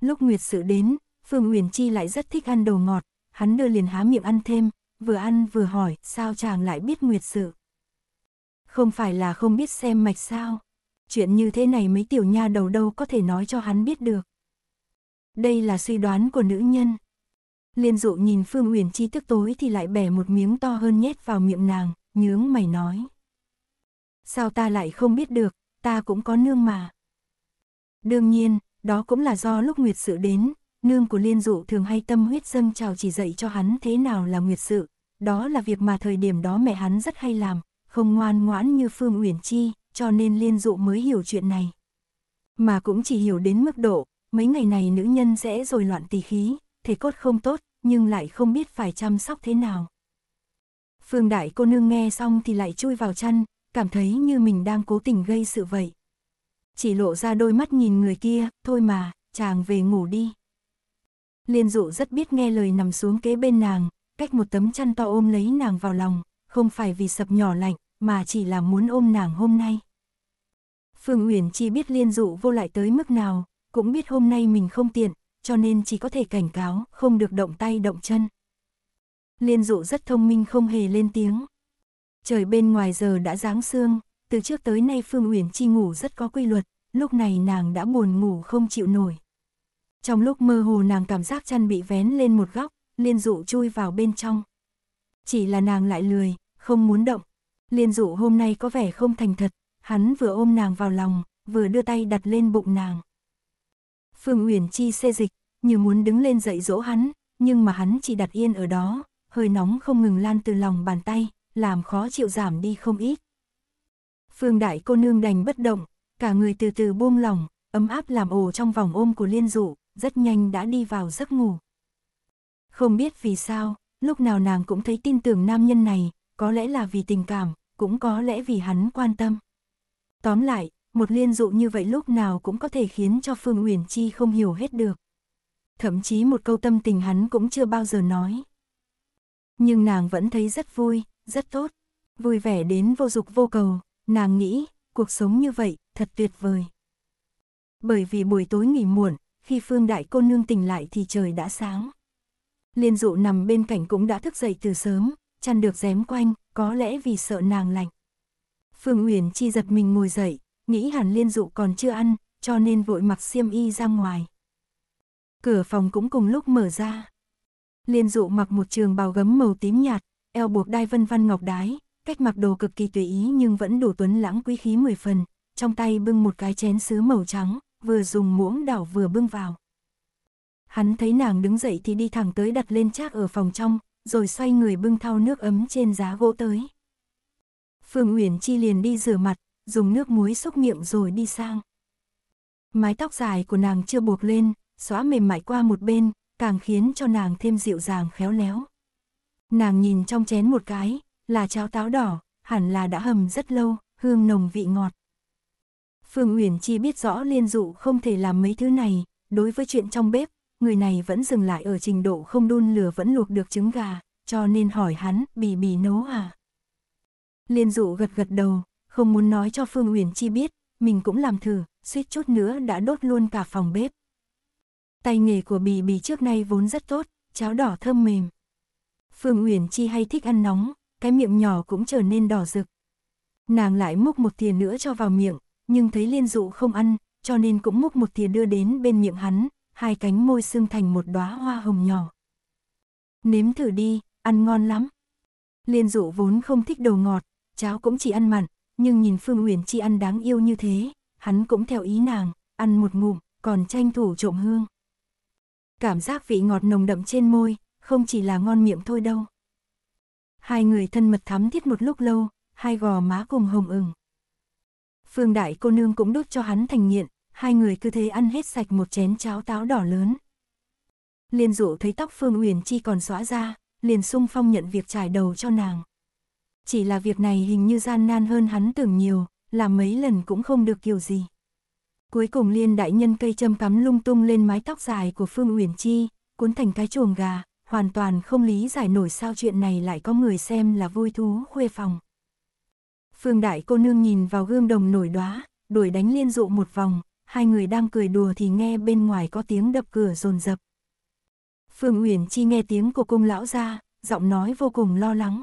Lúc Nguyệt sự đến, Phương Uyển Chi lại rất thích ăn đồ ngọt, hắn đưa liền há miệng ăn thêm, vừa ăn vừa hỏi sao chàng lại biết Nguyệt sự. Không phải là không biết xem mạch sao, chuyện như thế này mấy tiểu nha đầu đâu có thể nói cho hắn biết được. Đây là suy đoán của nữ nhân. Liên dụ nhìn Phương Uyển Chi tức tối thì lại bẻ một miếng to hơn nhét vào miệng nàng, nhướng mày nói. Sao ta lại không biết được, ta cũng có nương mà. Đương nhiên, đó cũng là do lúc Nguyệt sự đến, nương của Liên dụ thường hay tâm huyết dâng trào chỉ dạy cho hắn thế nào là Nguyệt sự. Đó là việc mà thời điểm đó mẹ hắn rất hay làm, không ngoan ngoãn như Phương Uyển Chi, cho nên liên dụ mới hiểu chuyện này. Mà cũng chỉ hiểu đến mức độ, mấy ngày này nữ nhân sẽ rồi loạn tỳ khí, thể cốt không tốt, nhưng lại không biết phải chăm sóc thế nào. Phương Đại cô nương nghe xong thì lại chui vào chăn, cảm thấy như mình đang cố tình gây sự vậy. Chỉ lộ ra đôi mắt nhìn người kia, thôi mà, chàng về ngủ đi. Liên dụ rất biết nghe lời nằm xuống kế bên nàng, cách một tấm chăn to ôm lấy nàng vào lòng, không phải vì sập nhỏ lạnh, mà chỉ là muốn ôm nàng hôm nay. Phương Uyển Chi biết liên dụ vô lại tới mức nào, cũng biết hôm nay mình không tiện, cho nên chỉ có thể cảnh cáo, không được động tay động chân. Liên dụ rất thông minh không hề lên tiếng. Trời bên ngoài giờ đã giáng sương, từ trước tới nay Phương Uyển Chi ngủ rất có quy luật, lúc này nàng đã buồn ngủ không chịu nổi. Trong lúc mơ hồ nàng cảm giác chăn bị vén lên một góc, liên dụ chui vào bên trong. Chỉ là nàng lại lười, không muốn động, Liên dụ hôm nay có vẻ không thành thật, hắn vừa ôm nàng vào lòng, vừa đưa tay đặt lên bụng nàng. Phương Uyển Chi xê dịch, như muốn đứng lên dậy dỗ hắn, nhưng mà hắn chỉ đặt yên ở đó, hơi nóng không ngừng lan từ lòng bàn tay, làm khó chịu giảm đi không ít. Phương Đại cô nương đành bất động, cả người từ từ buông lỏng, ấm áp làm ồ trong vòng ôm của liên dụ, rất nhanh đã đi vào giấc ngủ. Không biết vì sao, lúc nào nàng cũng thấy tin tưởng nam nhân này, có lẽ là vì tình cảm, cũng có lẽ vì hắn quan tâm. Tóm lại, một liên dụ như vậy lúc nào cũng có thể khiến cho Phương Uyển Chi không hiểu hết được. Thậm chí một câu tâm tình hắn cũng chưa bao giờ nói. Nhưng nàng vẫn thấy rất vui, rất tốt, vui vẻ đến vô dục vô cầu, nàng nghĩ, cuộc sống như vậy, thật tuyệt vời. Bởi vì buổi tối nghỉ muộn, khi Phương Đại cô nương tỉnh lại thì trời đã sáng. Liên dụ nằm bên cạnh cũng đã thức dậy từ sớm, chăn được rém quanh, có lẽ vì sợ nàng lạnh. Phương Uyển Chi giật mình ngồi dậy, nghĩ hẳn liên dụ còn chưa ăn, cho nên vội mặc xiêm y ra ngoài. Cửa phòng cũng cùng lúc mở ra. Liên dụ mặc một trường bào gấm màu tím nhạt, eo buộc đai vân văn ngọc đái, cách mặc đồ cực kỳ tùy ý nhưng vẫn đủ tuấn lãng quý khí mười phần, trong tay bưng một cái chén sứ màu trắng, vừa dùng muỗng đảo vừa bưng vào. Hắn thấy nàng đứng dậy thì đi thẳng tới đặt lên chác ở phòng trong, rồi xoay người bưng thau nước ấm trên giá gỗ tới. Phương Uyển Chi liền đi rửa mặt, dùng nước muối xúc miệng rồi đi sang. Mái tóc dài của nàng chưa buộc lên, xóa mềm mại qua một bên, càng khiến cho nàng thêm dịu dàng khéo léo. Nàng nhìn trong chén một cái, là cháo táo đỏ, hẳn là đã hầm rất lâu, hương nồng vị ngọt. Phương Uyển Chi biết rõ Liên Dụ không thể làm mấy thứ này, đối với chuyện trong bếp người này vẫn dừng lại ở trình độ không đun lửa vẫn luộc được trứng gà, cho nên hỏi hắn, bì bì nấu à? Liên dụ gật gật đầu, không muốn nói cho Phương Uyển Chi biết, mình cũng làm thử, suýt chút nữa đã đốt luôn cả phòng bếp. Tay nghề của bì bì trước nay vốn rất tốt, cháo đỏ thơm mềm. Phương Uyển Chi hay thích ăn nóng, cái miệng nhỏ cũng trở nên đỏ rực. Nàng lại múc một thìa nữa cho vào miệng, nhưng thấy Liên Dụ không ăn, cho nên cũng múc một thìa đưa đến bên miệng hắn, hai cánh môi xương thành một đóa hoa hồng nhỏ. Nếm thử đi, ăn ngon lắm. Liên dụ vốn không thích đồ ngọt, cháo cũng chỉ ăn mặn, nhưng nhìn Phương Uyển Chi ăn đáng yêu như thế, hắn cũng theo ý nàng, ăn một ngụm, còn tranh thủ trộm hương. Cảm giác vị ngọt nồng đậm trên môi, không chỉ là ngon miệng thôi đâu. Hai người thân mật thắm thiết một lúc lâu, hai gò má cùng hồng ửng. Phương Đại cô nương cũng đốt cho hắn thành nghiện, hai người cứ thế ăn hết sạch một chén cháo táo đỏ lớn. Liên dụ thấy tóc Phương Uyển Chi còn xóa ra, liền sung phong nhận việc trải đầu cho nàng. Chỉ là việc này hình như gian nan hơn hắn tưởng nhiều, làm mấy lần cũng không được kiểu gì. Cuối cùng Liên đại nhân cây châm cắm lung tung lên mái tóc dài của Phương Uyển Chi, cuốn thành cái chuồng gà, hoàn toàn không lý giải nổi sao chuyện này lại có người xem là vui thú khuê phòng. Phương đại cô nương nhìn vào gương đồng nổi đóa, đuổi đánh Liên dụ một vòng, hai người đang cười đùa thì nghe bên ngoài có tiếng đập cửa rồn rập. Phương Uyển Chi nghe tiếng của cung lão ra, giọng nói vô cùng lo lắng.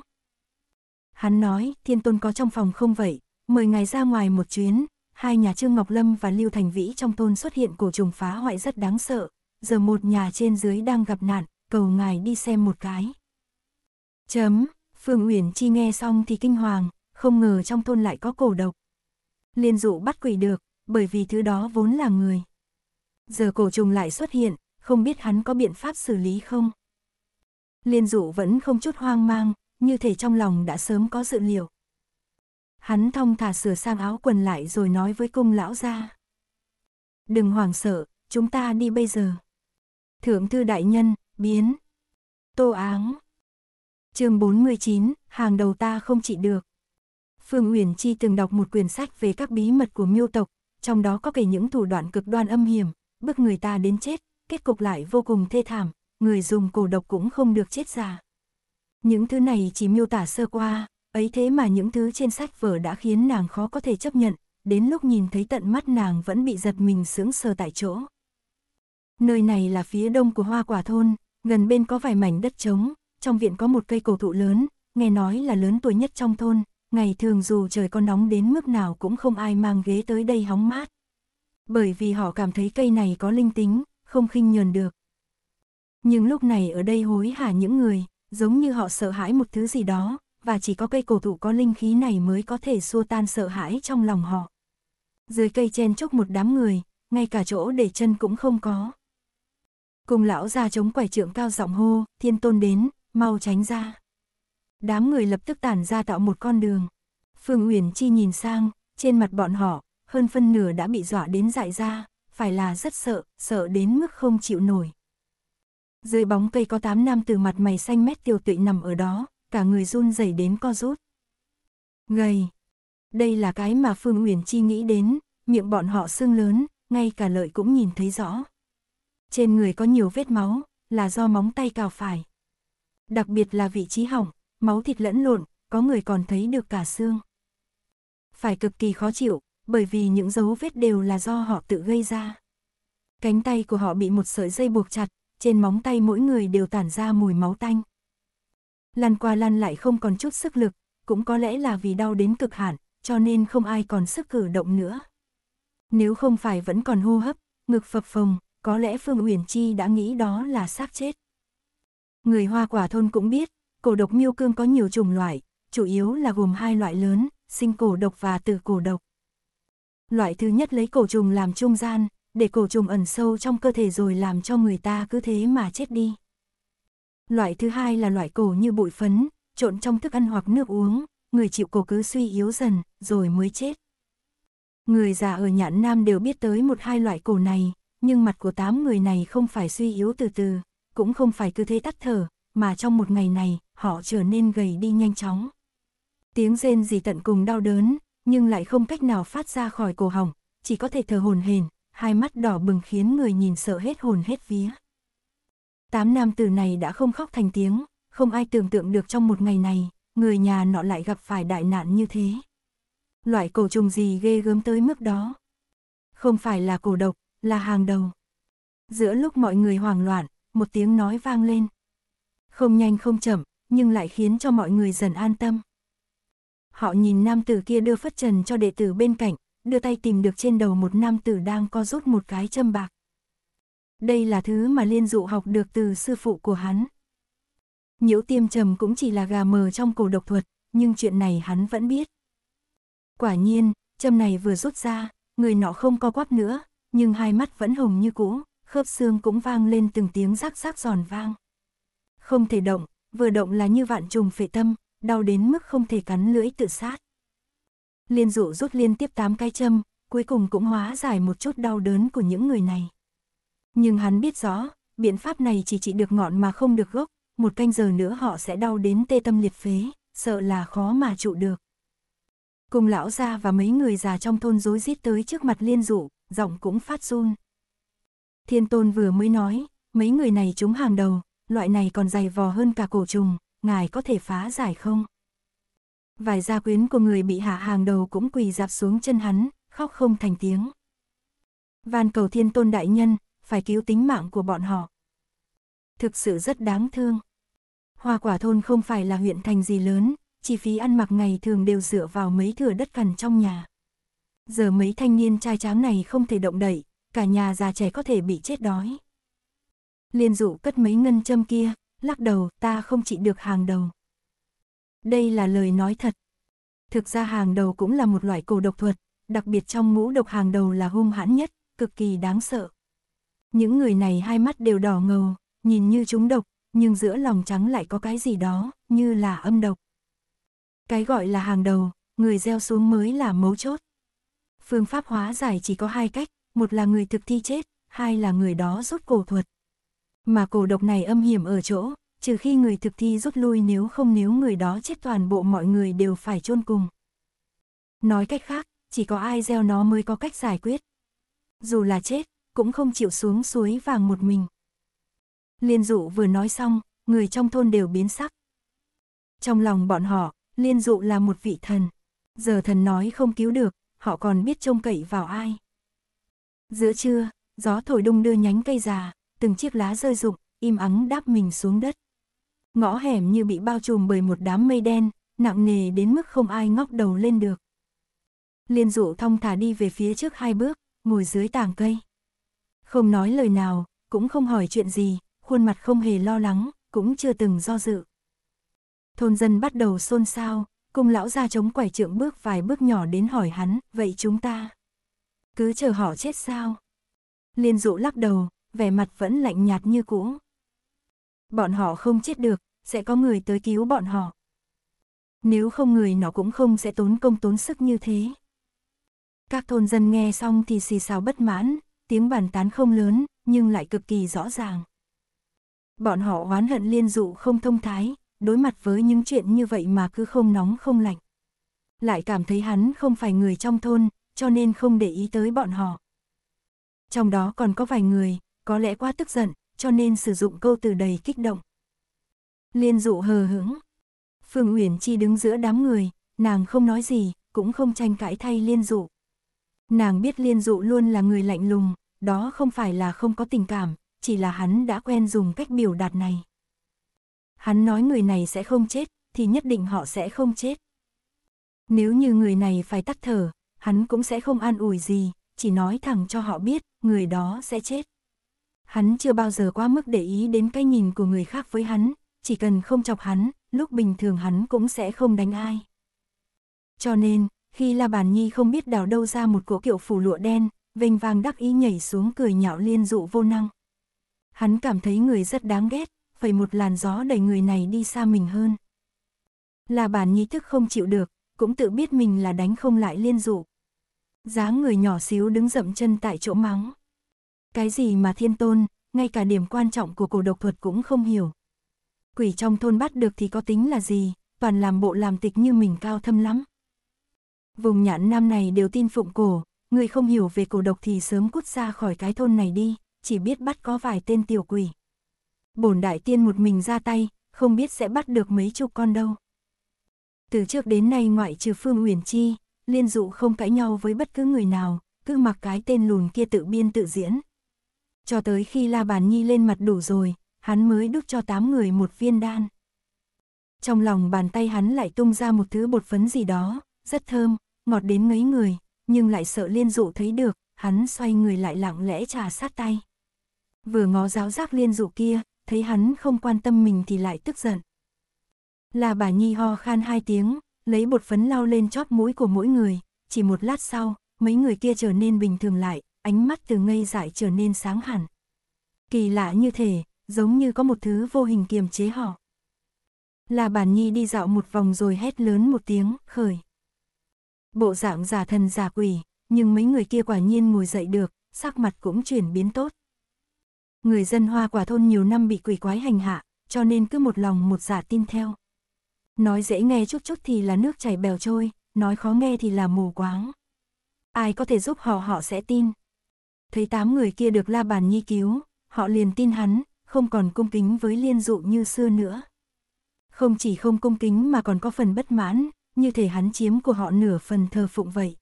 Hắn nói, thiên tôn có trong phòng không vậy, mời ngài ra ngoài một chuyến, hai nhà Trương Ngọc Lâm và Lưu Thành Vĩ trong thôn xuất hiện cổ trùng phá hoại rất đáng sợ, giờ một nhà trên dưới đang gặp nạn, cầu ngài đi xem một cái. Chấm, Phương Uyển Chi nghe xong thì kinh hoàng, không ngờ trong thôn lại có cổ độc. Liên dụ bắt quỷ được, bởi vì thứ đó vốn là người. Giờ cổ trùng lại xuất hiện, không biết hắn có biện pháp xử lý không? Liên dụ vẫn không chút hoang mang, như thể trong lòng đã sớm có dự liệu. Hắn thong thả sửa sang áo quần lại rồi nói với cung lão gia. Đừng hoảng sợ, chúng ta đi bây giờ. Thượng thư đại nhân, biến. Tô áng. chương 49, hàng đầu ta không trị được. Phương Uyển Chi từng đọc một quyển sách về các bí mật của miêu tộc, trong đó có kể những thủ đoạn cực đoan âm hiểm, bức người ta đến chết, kết cục lại vô cùng thê thảm, người dùng cổ độc cũng không được chết già. Những thứ này chỉ miêu tả sơ qua, ấy thế mà những thứ trên sách vở đã khiến nàng khó có thể chấp nhận, đến lúc nhìn thấy tận mắt nàng vẫn bị giật mình sững sờ tại chỗ. Nơi này là phía đông của hoa quả thôn, gần bên có vài mảnh đất trống, trong viện có một cây cổ thụ lớn, nghe nói là lớn tuổi nhất trong thôn, ngày thường dù trời có nóng đến mức nào cũng không ai mang ghế tới đây hóng mát. Bởi vì họ cảm thấy cây này có linh tính, không khinh nhường được. Nhưng lúc này ở đây hối hả những người, giống như họ sợ hãi một thứ gì đó, và chỉ có cây cổ thụ có linh khí này mới có thể xua tan sợ hãi trong lòng họ. Dưới cây chen chúc một đám người, ngay cả chỗ để chân cũng không có. Cùng lão ra chống quải trượng cao giọng hô, thiên tôn đến, mau tránh ra đám người lập tức tản ra tạo một con đường. Phương Uyển Chi nhìn sang, trên mặt bọn họ, hơn phân nửa đã bị dọa đến dại ra, phải là rất sợ, sợ đến mức không chịu nổi. Dưới bóng cây có tám nam từ mặt mày xanh mét tiêu tụy nằm ở đó, cả người run rẩy đến co rút. Gầy. Đây là cái mà Phương Uyển Chi nghĩ đến, miệng bọn họ xương lớn, ngay cả lợi cũng nhìn thấy rõ. Trên người có nhiều vết máu, là do móng tay cào phải. Đặc biệt là vị trí hỏng, máu thịt lẫn lộn, có người còn thấy được cả xương. Phải cực kỳ khó chịu, bởi vì những dấu vết đều là do họ tự gây ra. Cánh tay của họ bị một sợi dây buộc chặt, trên móng tay mỗi người đều tản ra mùi máu tanh. Lăn qua lăn lại không còn chút sức lực, cũng có lẽ là vì đau đến cực hạn, cho nên không ai còn sức cử động nữa. Nếu không phải vẫn còn hô hấp, ngực phập phồng, có lẽ Phương Uyển Chi đã nghĩ đó là xác chết. Người hoa quả thôn cũng biết, Cổ độc miêu cương có nhiều chủng loại, chủ yếu là gồm hai loại lớn, sinh cổ độc và tử cổ độc. Loại thứ nhất lấy cổ trùng làm trung gian, để cổ trùng ẩn sâu trong cơ thể rồi làm cho người ta cứ thế mà chết đi. Loại thứ hai là loại cổ như bụi phấn, trộn trong thức ăn hoặc nước uống, người chịu cổ cứ suy yếu dần, rồi mới chết. Người già ở nhãn nam đều biết tới một hai loại cổ này, nhưng mặt của tám người này không phải suy yếu từ từ, cũng không phải cứ thế tắt thở, mà trong một ngày này, họ trở nên gầy đi nhanh chóng. Tiếng rên gì tận cùng đau đớn, nhưng lại không cách nào phát ra khỏi cổ họng, chỉ có thể thở hồn hền hai mắt đỏ bừng khiến người nhìn sợ hết hồn hết vía. Tám nam tử này đã không khóc thành tiếng, không ai tưởng tượng được trong một ngày này, người nhà nọ lại gặp phải đại nạn như thế. Loại cổ trùng gì ghê gớm tới mức đó. Không phải là cổ độc, là hàng đầu. Giữa lúc mọi người hoảng loạn, một tiếng nói vang lên, không nhanh không chậm, nhưng lại khiến cho mọi người dần an tâm. Họ nhìn nam tử kia đưa phất trần cho đệ tử bên cạnh, đưa tay tìm được trên đầu một nam tử đang co rút một cái châm bạc. Đây là thứ mà liên dụ học được từ sư phụ của hắn. Nhiễu tiêm trầm cũng chỉ là gà mờ trong cổ độc thuật, nhưng chuyện này hắn vẫn biết. Quả nhiên, châm này vừa rút ra, người nọ không co quắp nữa, nhưng hai mắt vẫn hồng như cũ, khớp xương cũng vang lên từng tiếng rắc rắc giòn vang. Không thể động, vừa động là như vạn trùng phệ tâm, đau đến mức không thể cắn lưỡi tự sát. Liên dụ rút liên tiếp tám cái châm, cuối cùng cũng hóa giải một chút đau đớn của những người này. Nhưng hắn biết rõ, biện pháp này chỉ trị được ngọn mà không được gốc, một canh giờ nữa họ sẽ đau đến tê tâm liệt phế, sợ là khó mà trụ được. Cùng lão gia và mấy người già trong thôn rối rít tới trước mặt liên dụ, giọng cũng phát run. Thiên tôn vừa mới nói, mấy người này chúng hàng đầu, loại này còn dày vò hơn cả cổ trùng, ngài có thể phá giải không? Vài gia quyến của người bị hạ hàng đầu cũng quỳ dạp xuống chân hắn, khóc không thành tiếng. van cầu thiên tôn đại nhân, phải cứu tính mạng của bọn họ. Thực sự rất đáng thương. Hoa quả thôn không phải là huyện thành gì lớn, chi phí ăn mặc ngày thường đều dựa vào mấy thửa đất cằn trong nhà. Giờ mấy thanh niên trai tráng này không thể động đậy, cả nhà già trẻ có thể bị chết đói liên dụ cất mấy ngân châm kia, lắc đầu ta không trị được hàng đầu. Đây là lời nói thật. Thực ra hàng đầu cũng là một loại cổ độc thuật, đặc biệt trong ngũ độc hàng đầu là hung hãn nhất, cực kỳ đáng sợ. Những người này hai mắt đều đỏ ngầu, nhìn như chúng độc, nhưng giữa lòng trắng lại có cái gì đó, như là âm độc. Cái gọi là hàng đầu, người gieo xuống mới là mấu chốt. Phương pháp hóa giải chỉ có hai cách, một là người thực thi chết, hai là người đó rút cổ thuật. Mà cổ độc này âm hiểm ở chỗ, trừ khi người thực thi rút lui nếu không nếu người đó chết toàn bộ mọi người đều phải chôn cùng. Nói cách khác, chỉ có ai gieo nó mới có cách giải quyết. Dù là chết, cũng không chịu xuống suối vàng một mình. Liên dụ vừa nói xong, người trong thôn đều biến sắc. Trong lòng bọn họ, liên dụ là một vị thần. Giờ thần nói không cứu được, họ còn biết trông cậy vào ai. Giữa trưa, gió thổi đung đưa nhánh cây già, từng chiếc lá rơi rụng, im ắng đáp mình xuống đất. Ngõ hẻm như bị bao trùm bởi một đám mây đen, nặng nề đến mức không ai ngóc đầu lên được. Liên dụ thong thả đi về phía trước hai bước, ngồi dưới tảng cây. Không nói lời nào, cũng không hỏi chuyện gì, khuôn mặt không hề lo lắng, cũng chưa từng do dự. Thôn dân bắt đầu xôn xao, cung lão ra chống quải trượng bước vài bước nhỏ đến hỏi hắn, vậy chúng ta? Cứ chờ họ chết sao? Liên dụ lắc đầu, vẻ mặt vẫn lạnh nhạt như cũ. Bọn họ không chết được, sẽ có người tới cứu bọn họ. Nếu không người nó cũng không sẽ tốn công tốn sức như thế. Các thôn dân nghe xong thì xì xào bất mãn, tiếng bàn tán không lớn, nhưng lại cực kỳ rõ ràng. Bọn họ oán hận liên dụ không thông thái, đối mặt với những chuyện như vậy mà cứ không nóng không lạnh. Lại cảm thấy hắn không phải người trong thôn, cho nên không để ý tới bọn họ. Trong đó còn có vài người, có lẽ quá tức giận, cho nên sử dụng câu từ đầy kích động. Liên dụ hờ hững. Phương Uyển Chi đứng giữa đám người, nàng không nói gì, cũng không tranh cãi thay liên dụ. Nàng biết liên dụ luôn là người lạnh lùng, đó không phải là không có tình cảm, chỉ là hắn đã quen dùng cách biểu đạt này. Hắn nói người này sẽ không chết, thì nhất định họ sẽ không chết. Nếu như người này phải tắt thở, hắn cũng sẽ không an ủi gì, chỉ nói thẳng cho họ biết, người đó sẽ chết. Hắn chưa bao giờ quá mức để ý đến cái nhìn của người khác với hắn, chỉ cần không chọc hắn, lúc bình thường hắn cũng sẽ không đánh ai. Cho nên, khi La Bàn Nhi không biết đào đâu ra một cỗ kiệu phủ lụa đen, vênh vang đắc ý nhảy xuống cười nhạo liên dụ vô năng. Hắn cảm thấy người rất đáng ghét, phải một làn gió đẩy người này đi xa mình hơn. La Bàn Nhi thức không chịu được, cũng tự biết mình là đánh không lại liên dụ. Dáng người nhỏ xíu đứng dậm chân tại chỗ mắng. Cái gì mà thiên tôn, ngay cả điểm quan trọng của cổ độc thuật cũng không hiểu. Quỷ trong thôn bắt được thì có tính là gì, toàn làm bộ làm tịch như mình cao thâm lắm. Vùng nhãn nam này đều tin phụng cổ, người không hiểu về cổ độc thì sớm cút ra khỏi cái thôn này đi, chỉ biết bắt có vài tên tiểu quỷ. Bổn đại tiên một mình ra tay, không biết sẽ bắt được mấy chục con đâu. Từ trước đến nay ngoại trừ Phương Uyển Chi, Liên Dụ không cãi nhau với bất cứ người nào, cứ mặc cái tên lùn kia tự biên tự diễn, cho tới khi La Bàn Nhi lên mặt đủ rồi, hắn mới đúc cho tám người một viên đan. Trong lòng bàn tay hắn lại tung ra một thứ bột phấn gì đó, rất thơm, ngọt đến ngấy người, nhưng lại sợ liên dụ thấy được, hắn xoay người lại lặng lẽ trà sát tay. Vừa ngó giáo giác liên dụ kia, thấy hắn không quan tâm mình thì lại tức giận. Là bà Nhi ho khan hai tiếng, lấy bột phấn lau lên chóp mũi của mỗi người, chỉ một lát sau, mấy người kia trở nên bình thường lại, ánh mắt từ ngây dại trở nên sáng hẳn. Kỳ lạ như thể, giống như có một thứ vô hình kiềm chế họ. Là bản nhi đi dạo một vòng rồi hét lớn một tiếng, khởi. Bộ dạng giả thần giả quỷ, nhưng mấy người kia quả nhiên ngồi dậy được, sắc mặt cũng chuyển biến tốt. Người dân hoa quả thôn nhiều năm bị quỷ quái hành hạ, cho nên cứ một lòng một giả dạ tin theo. Nói dễ nghe chút chút thì là nước chảy bèo trôi, nói khó nghe thì là mù quáng. Ai có thể giúp họ họ sẽ tin thấy tám người kia được La Bàn Nhi cứu, họ liền tin hắn, không còn cung kính với liên dụ như xưa nữa. Không chỉ không cung kính mà còn có phần bất mãn, như thể hắn chiếm của họ nửa phần thờ phụng vậy.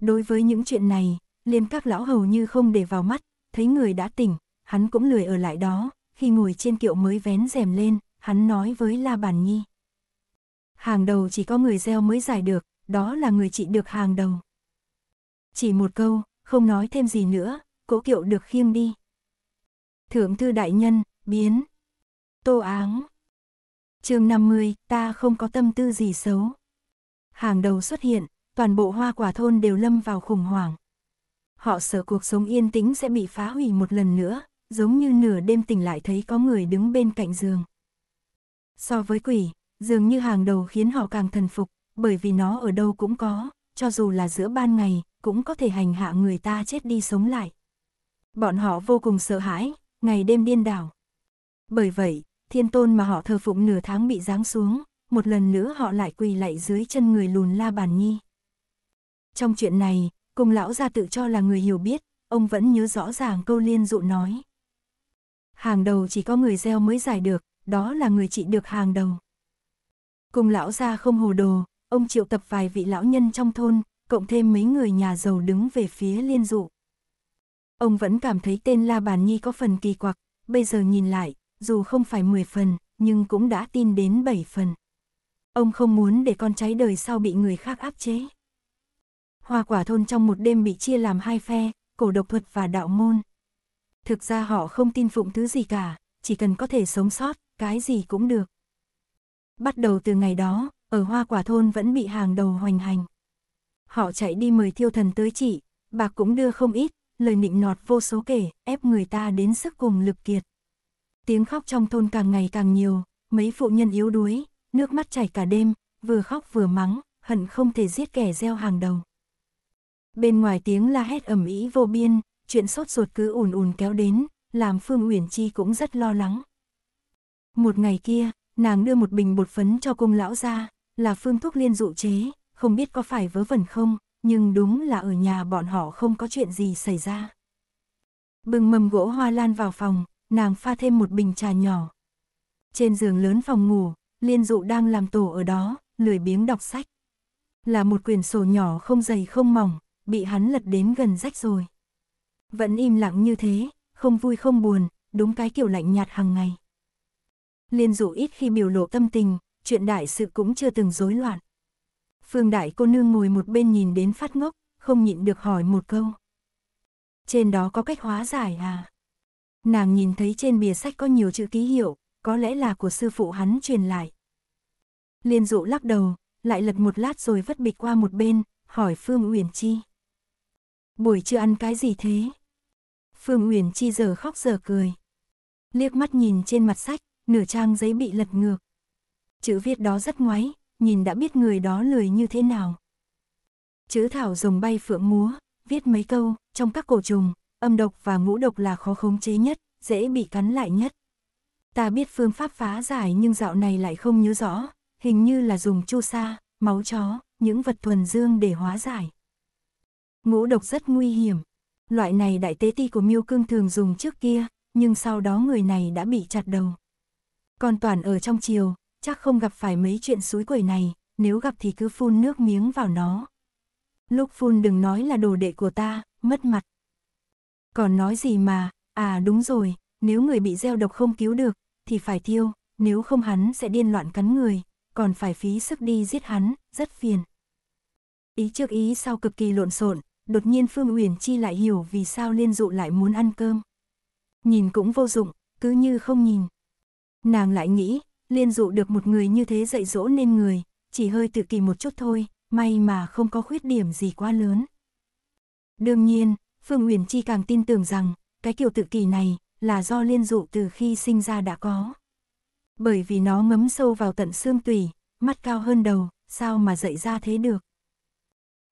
Đối với những chuyện này, liêm các lão hầu như không để vào mắt, thấy người đã tỉnh, hắn cũng lười ở lại đó, khi ngồi trên kiệu mới vén rèm lên, hắn nói với La Bàn Nhi. Hàng đầu chỉ có người gieo mới giải được, đó là người trị được hàng đầu. Chỉ một câu, không nói thêm gì nữa, cố kiệu được khiêng đi. Thượng thư đại nhân, biến. Tô áng. chương 50, ta không có tâm tư gì xấu. Hàng đầu xuất hiện, toàn bộ hoa quả thôn đều lâm vào khủng hoảng. Họ sợ cuộc sống yên tĩnh sẽ bị phá hủy một lần nữa, giống như nửa đêm tỉnh lại thấy có người đứng bên cạnh giường. So với quỷ, dường như hàng đầu khiến họ càng thần phục, bởi vì nó ở đâu cũng có, cho dù là giữa ban ngày, cũng có thể hành hạ người ta chết đi sống lại. Bọn họ vô cùng sợ hãi, ngày đêm điên đảo. Bởi vậy, thiên tôn mà họ thờ phụng nửa tháng bị giáng xuống, một lần nữa họ lại quỳ lại dưới chân người lùn la bàn nhi. Trong chuyện này, cùng lão gia tự cho là người hiểu biết, ông vẫn nhớ rõ ràng câu liên dụ nói. Hàng đầu chỉ có người gieo mới giải được, đó là người trị được hàng đầu. Cùng lão gia không hồ đồ, ông triệu tập vài vị lão nhân trong thôn, cộng thêm mấy người nhà giàu đứng về phía liên dụ. Ông vẫn cảm thấy tên La Bàn Nhi có phần kỳ quặc, bây giờ nhìn lại, dù không phải 10 phần, nhưng cũng đã tin đến 7 phần. Ông không muốn để con trai đời sau bị người khác áp chế. Hoa quả thôn trong một đêm bị chia làm hai phe, cổ độc thuật và đạo môn. Thực ra họ không tin phụng thứ gì cả, chỉ cần có thể sống sót, cái gì cũng được. Bắt đầu từ ngày đó, ở hoa quả thôn vẫn bị hàng đầu hoành hành họ chạy đi mời thiêu thần tới chị, bà cũng đưa không ít, lời nịnh nọt vô số kể, ép người ta đến sức cùng lực kiệt. Tiếng khóc trong thôn càng ngày càng nhiều, mấy phụ nhân yếu đuối, nước mắt chảy cả đêm, vừa khóc vừa mắng, hận không thể giết kẻ gieo hàng đầu. Bên ngoài tiếng la hét ầm ĩ vô biên, chuyện sốt ruột cứ ùn ùn kéo đến, làm Phương Uyển Chi cũng rất lo lắng. Một ngày kia, nàng đưa một bình bột phấn cho cung lão ra, là phương thuốc liên dụ chế, không biết có phải vớ vẩn không, nhưng đúng là ở nhà bọn họ không có chuyện gì xảy ra. Bưng mầm gỗ hoa lan vào phòng, nàng pha thêm một bình trà nhỏ. Trên giường lớn phòng ngủ, Liên Dụ đang làm tổ ở đó, lười biếng đọc sách. Là một quyển sổ nhỏ không dày không mỏng, bị hắn lật đến gần rách rồi. Vẫn im lặng như thế, không vui không buồn, đúng cái kiểu lạnh nhạt hàng ngày. Liên Dụ ít khi biểu lộ tâm tình, chuyện đại sự cũng chưa từng rối loạn. Phương Đại cô nương ngồi một bên nhìn đến phát ngốc, không nhịn được hỏi một câu. Trên đó có cách hóa giải à? Nàng nhìn thấy trên bìa sách có nhiều chữ ký hiệu, có lẽ là của sư phụ hắn truyền lại. Liên dụ lắc đầu, lại lật một lát rồi vất bịch qua một bên, hỏi Phương Uyển Chi. Buổi trưa ăn cái gì thế? Phương Uyển Chi giờ khóc giờ cười. Liếc mắt nhìn trên mặt sách, nửa trang giấy bị lật ngược. Chữ viết đó rất ngoáy, nhìn đã biết người đó lười như thế nào. Chữ thảo rồng bay phượng múa, viết mấy câu, trong các cổ trùng, âm độc và ngũ độc là khó khống chế nhất, dễ bị cắn lại nhất. Ta biết phương pháp phá giải nhưng dạo này lại không nhớ rõ, hình như là dùng chu sa, máu chó, những vật thuần dương để hóa giải. Ngũ độc rất nguy hiểm. Loại này đại tế ti của miêu cương thường dùng trước kia, nhưng sau đó người này đã bị chặt đầu. Còn toàn ở trong chiều, chắc không gặp phải mấy chuyện suối quẩy này, nếu gặp thì cứ phun nước miếng vào nó. Lúc phun đừng nói là đồ đệ của ta, mất mặt. Còn nói gì mà, à đúng rồi, nếu người bị gieo độc không cứu được, thì phải thiêu, nếu không hắn sẽ điên loạn cắn người, còn phải phí sức đi giết hắn, rất phiền. Ý trước ý sau cực kỳ lộn xộn, đột nhiên Phương Uyển Chi lại hiểu vì sao Liên Dụ lại muốn ăn cơm. Nhìn cũng vô dụng, cứ như không nhìn. Nàng lại nghĩ, Liên dụ được một người như thế dạy dỗ nên người, chỉ hơi tự kỳ một chút thôi, may mà không có khuyết điểm gì quá lớn. Đương nhiên, Phương Uyển Chi càng tin tưởng rằng, cái kiểu tự kỳ này là do liên dụ từ khi sinh ra đã có. Bởi vì nó ngấm sâu vào tận xương tủy, mắt cao hơn đầu, sao mà dậy ra thế được.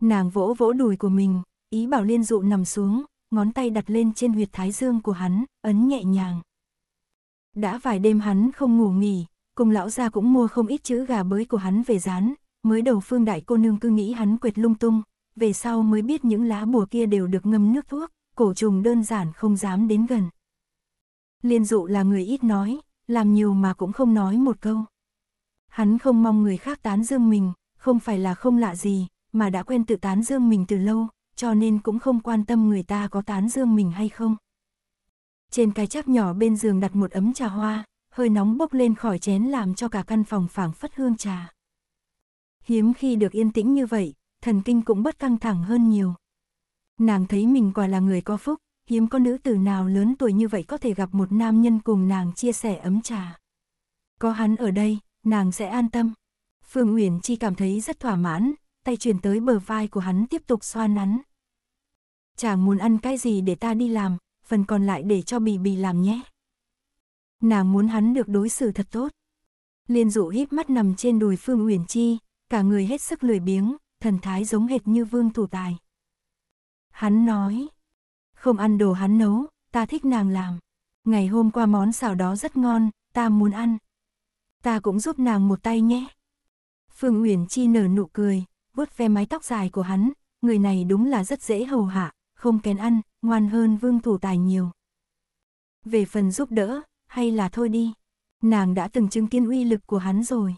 Nàng vỗ vỗ đùi của mình, ý bảo liên dụ nằm xuống, ngón tay đặt lên trên huyệt thái dương của hắn, ấn nhẹ nhàng. Đã vài đêm hắn không ngủ nghỉ, cùng lão gia cũng mua không ít chữ gà bới của hắn về dán, mới đầu phương đại cô nương cứ nghĩ hắn quệt lung tung, về sau mới biết những lá bùa kia đều được ngâm nước thuốc, cổ trùng đơn giản không dám đến gần. Liên dụ là người ít nói, làm nhiều mà cũng không nói một câu. Hắn không mong người khác tán dương mình, không phải là không lạ gì, mà đã quen tự tán dương mình từ lâu, cho nên cũng không quan tâm người ta có tán dương mình hay không. Trên cái chắp nhỏ bên giường đặt một ấm trà hoa, hơi nóng bốc lên khỏi chén làm cho cả căn phòng phảng phất hương trà. Hiếm khi được yên tĩnh như vậy, thần kinh cũng bất căng thẳng hơn nhiều. Nàng thấy mình quả là người có phúc, hiếm có nữ tử nào lớn tuổi như vậy có thể gặp một nam nhân cùng nàng chia sẻ ấm trà. Có hắn ở đây, nàng sẽ an tâm. Phương Uyển Chi cảm thấy rất thỏa mãn, tay chuyển tới bờ vai của hắn tiếp tục xoa nắn. Chàng muốn ăn cái gì để ta đi làm, phần còn lại để cho Bì Bì làm nhé nàng muốn hắn được đối xử thật tốt. Liên dụ híp mắt nằm trên đùi Phương Uyển Chi, cả người hết sức lười biếng, thần thái giống hệt như vương thủ tài. Hắn nói, không ăn đồ hắn nấu, ta thích nàng làm. Ngày hôm qua món xào đó rất ngon, ta muốn ăn. Ta cũng giúp nàng một tay nhé. Phương Uyển Chi nở nụ cười, vuốt ve mái tóc dài của hắn, người này đúng là rất dễ hầu hạ, không kén ăn, ngoan hơn vương thủ tài nhiều. Về phần giúp đỡ, hay là thôi đi. Nàng đã từng chứng kiến uy lực của hắn rồi.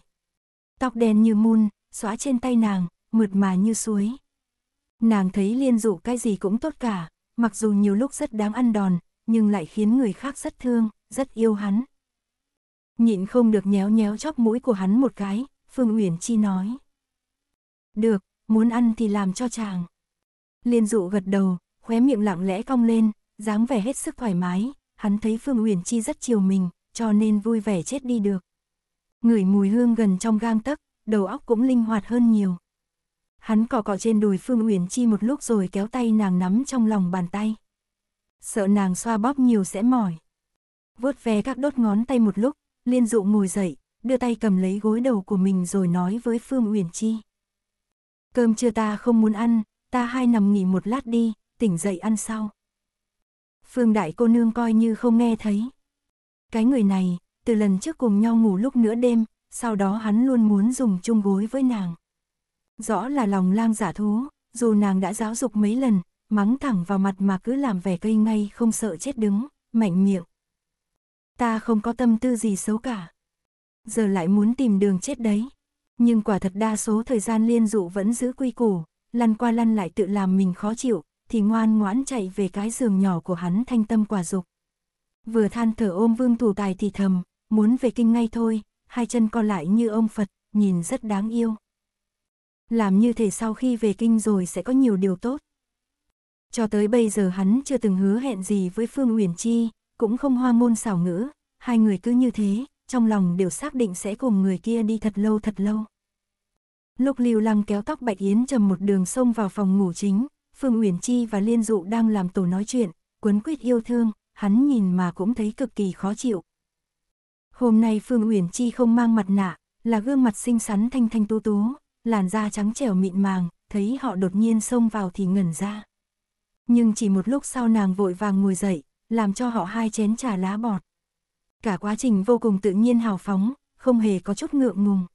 Tóc đen như mun, xóa trên tay nàng, mượt mà như suối. Nàng thấy liên dụ cái gì cũng tốt cả, mặc dù nhiều lúc rất đáng ăn đòn, nhưng lại khiến người khác rất thương, rất yêu hắn. Nhịn không được nhéo nhéo chóp mũi của hắn một cái, Phương Uyển Chi nói. Được, muốn ăn thì làm cho chàng. Liên dụ gật đầu, khóe miệng lặng lẽ cong lên, dáng vẻ hết sức thoải mái, hắn thấy Phương Uyển Chi rất chiều mình, cho nên vui vẻ chết đi được. Ngửi mùi hương gần trong gang tấc, đầu óc cũng linh hoạt hơn nhiều. Hắn cỏ cỏ trên đùi Phương Uyển Chi một lúc rồi kéo tay nàng nắm trong lòng bàn tay. Sợ nàng xoa bóp nhiều sẽ mỏi. Vuốt ve các đốt ngón tay một lúc, Liên Dụ ngồi dậy, đưa tay cầm lấy gối đầu của mình rồi nói với Phương Uyển Chi. Cơm trưa ta không muốn ăn, ta hai nằm nghỉ một lát đi, tỉnh dậy ăn sau. Phương Đại cô nương coi như không nghe thấy. Cái người này, từ lần trước cùng nhau ngủ lúc nửa đêm, sau đó hắn luôn muốn dùng chung gối với nàng. Rõ là lòng lang giả thú, dù nàng đã giáo dục mấy lần, mắng thẳng vào mặt mà cứ làm vẻ cây ngay không sợ chết đứng, mạnh miệng. Ta không có tâm tư gì xấu cả. Giờ lại muốn tìm đường chết đấy. Nhưng quả thật đa số thời gian liên dụ vẫn giữ quy củ, lăn qua lăn lại tự làm mình khó chịu, thì ngoan ngoãn chạy về cái giường nhỏ của hắn thanh tâm quả dục. Vừa than thở ôm vương thủ tài thì thầm, muốn về kinh ngay thôi, hai chân co lại như ông Phật, nhìn rất đáng yêu. Làm như thế sau khi về kinh rồi sẽ có nhiều điều tốt. Cho tới bây giờ hắn chưa từng hứa hẹn gì với Phương Uyển Chi, cũng không hoa môn xảo ngữ, hai người cứ như thế, trong lòng đều xác định sẽ cùng người kia đi thật lâu thật lâu. Lúc Lưu Lăng kéo tóc Bạch Yến trầm một đường sông vào phòng ngủ chính, Phương Uyển Chi và Liên Dụ đang làm tổ nói chuyện, quấn quyết yêu thương, hắn nhìn mà cũng thấy cực kỳ khó chịu. Hôm nay Phương Uyển Chi không mang mặt nạ, là gương mặt xinh xắn thanh thanh tú tú, làn da trắng trẻo mịn màng, thấy họ đột nhiên xông vào thì ngẩn ra. Nhưng chỉ một lúc sau nàng vội vàng ngồi dậy, làm cho họ hai chén trà lá bọt. Cả quá trình vô cùng tự nhiên hào phóng, không hề có chút ngượng ngùng.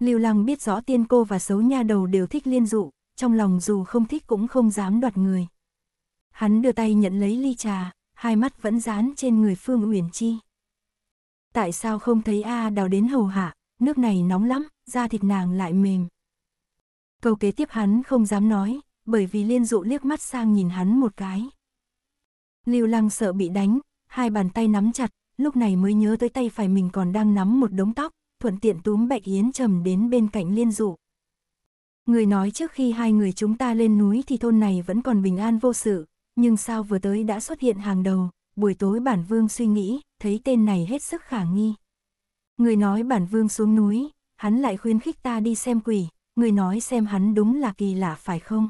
Lưu Lăng biết rõ tiên cô và xấu nha đầu đều thích liên dụ, trong lòng dù không thích cũng không dám đoạt người. Hắn đưa tay nhận lấy ly trà, hai mắt vẫn dán trên người Phương Uyển Chi. Tại sao không thấy A đào đến hầu hạ, nước này nóng lắm, da thịt nàng lại mềm. Câu kế tiếp hắn không dám nói, bởi vì liên dụ liếc mắt sang nhìn hắn một cái. Lưu lăng sợ bị đánh, hai bàn tay nắm chặt, lúc này mới nhớ tới tay phải mình còn đang nắm một đống tóc, thuận tiện túm bạch yến trầm đến bên cạnh liên dụ. Người nói trước khi hai người chúng ta lên núi thì thôn này vẫn còn bình an vô sự, nhưng sao vừa tới đã xuất hiện hàng đầu, buổi tối bản vương suy nghĩ, thấy tên này hết sức khả nghi. Người nói bản vương xuống núi, hắn lại khuyên khích ta đi xem quỷ, người nói xem hắn đúng là kỳ lạ phải không?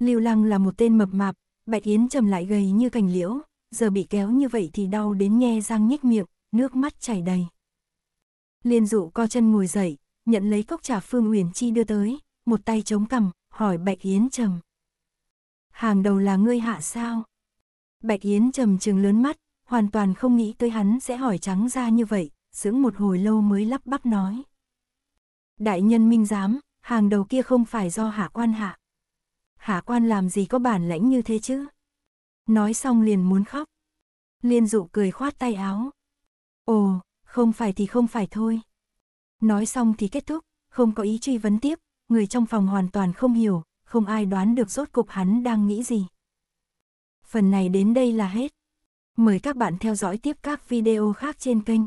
Lưu Lăng là một tên mập mạp, Bạch Yến trầm lại gầy như cành liễu, giờ bị kéo như vậy thì đau đến nghe răng nhếch miệng, nước mắt chảy đầy. Liên dụ co chân ngồi dậy, nhận lấy cốc trà Phương Uyển Chi đưa tới, một tay chống cằm, hỏi Bạch Yến Trầm. Hàng đầu là ngươi hạ sao? Bạch Yến Trầm trừng lớn mắt, hoàn toàn không nghĩ tới hắn sẽ hỏi trắng ra như vậy, sững một hồi lâu mới lắp bắp nói. Đại nhân minh giám, hàng đầu kia không phải do hạ quan hạ. Hạ quan làm gì có bản lãnh như thế chứ? Nói xong liền muốn khóc. Liên dụ cười khoát tay áo. Ồ, không phải thì không phải thôi. Nói xong thì kết thúc, không có ý truy vấn tiếp, người trong phòng hoàn toàn không hiểu, không ai đoán được rốt cục hắn đang nghĩ gì. Phần này đến đây là hết. Mời các bạn theo dõi tiếp các video khác trên kênh.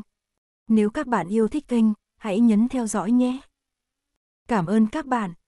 Nếu các bạn yêu thích kênh, hãy nhấn theo dõi nhé. Cảm ơn các bạn.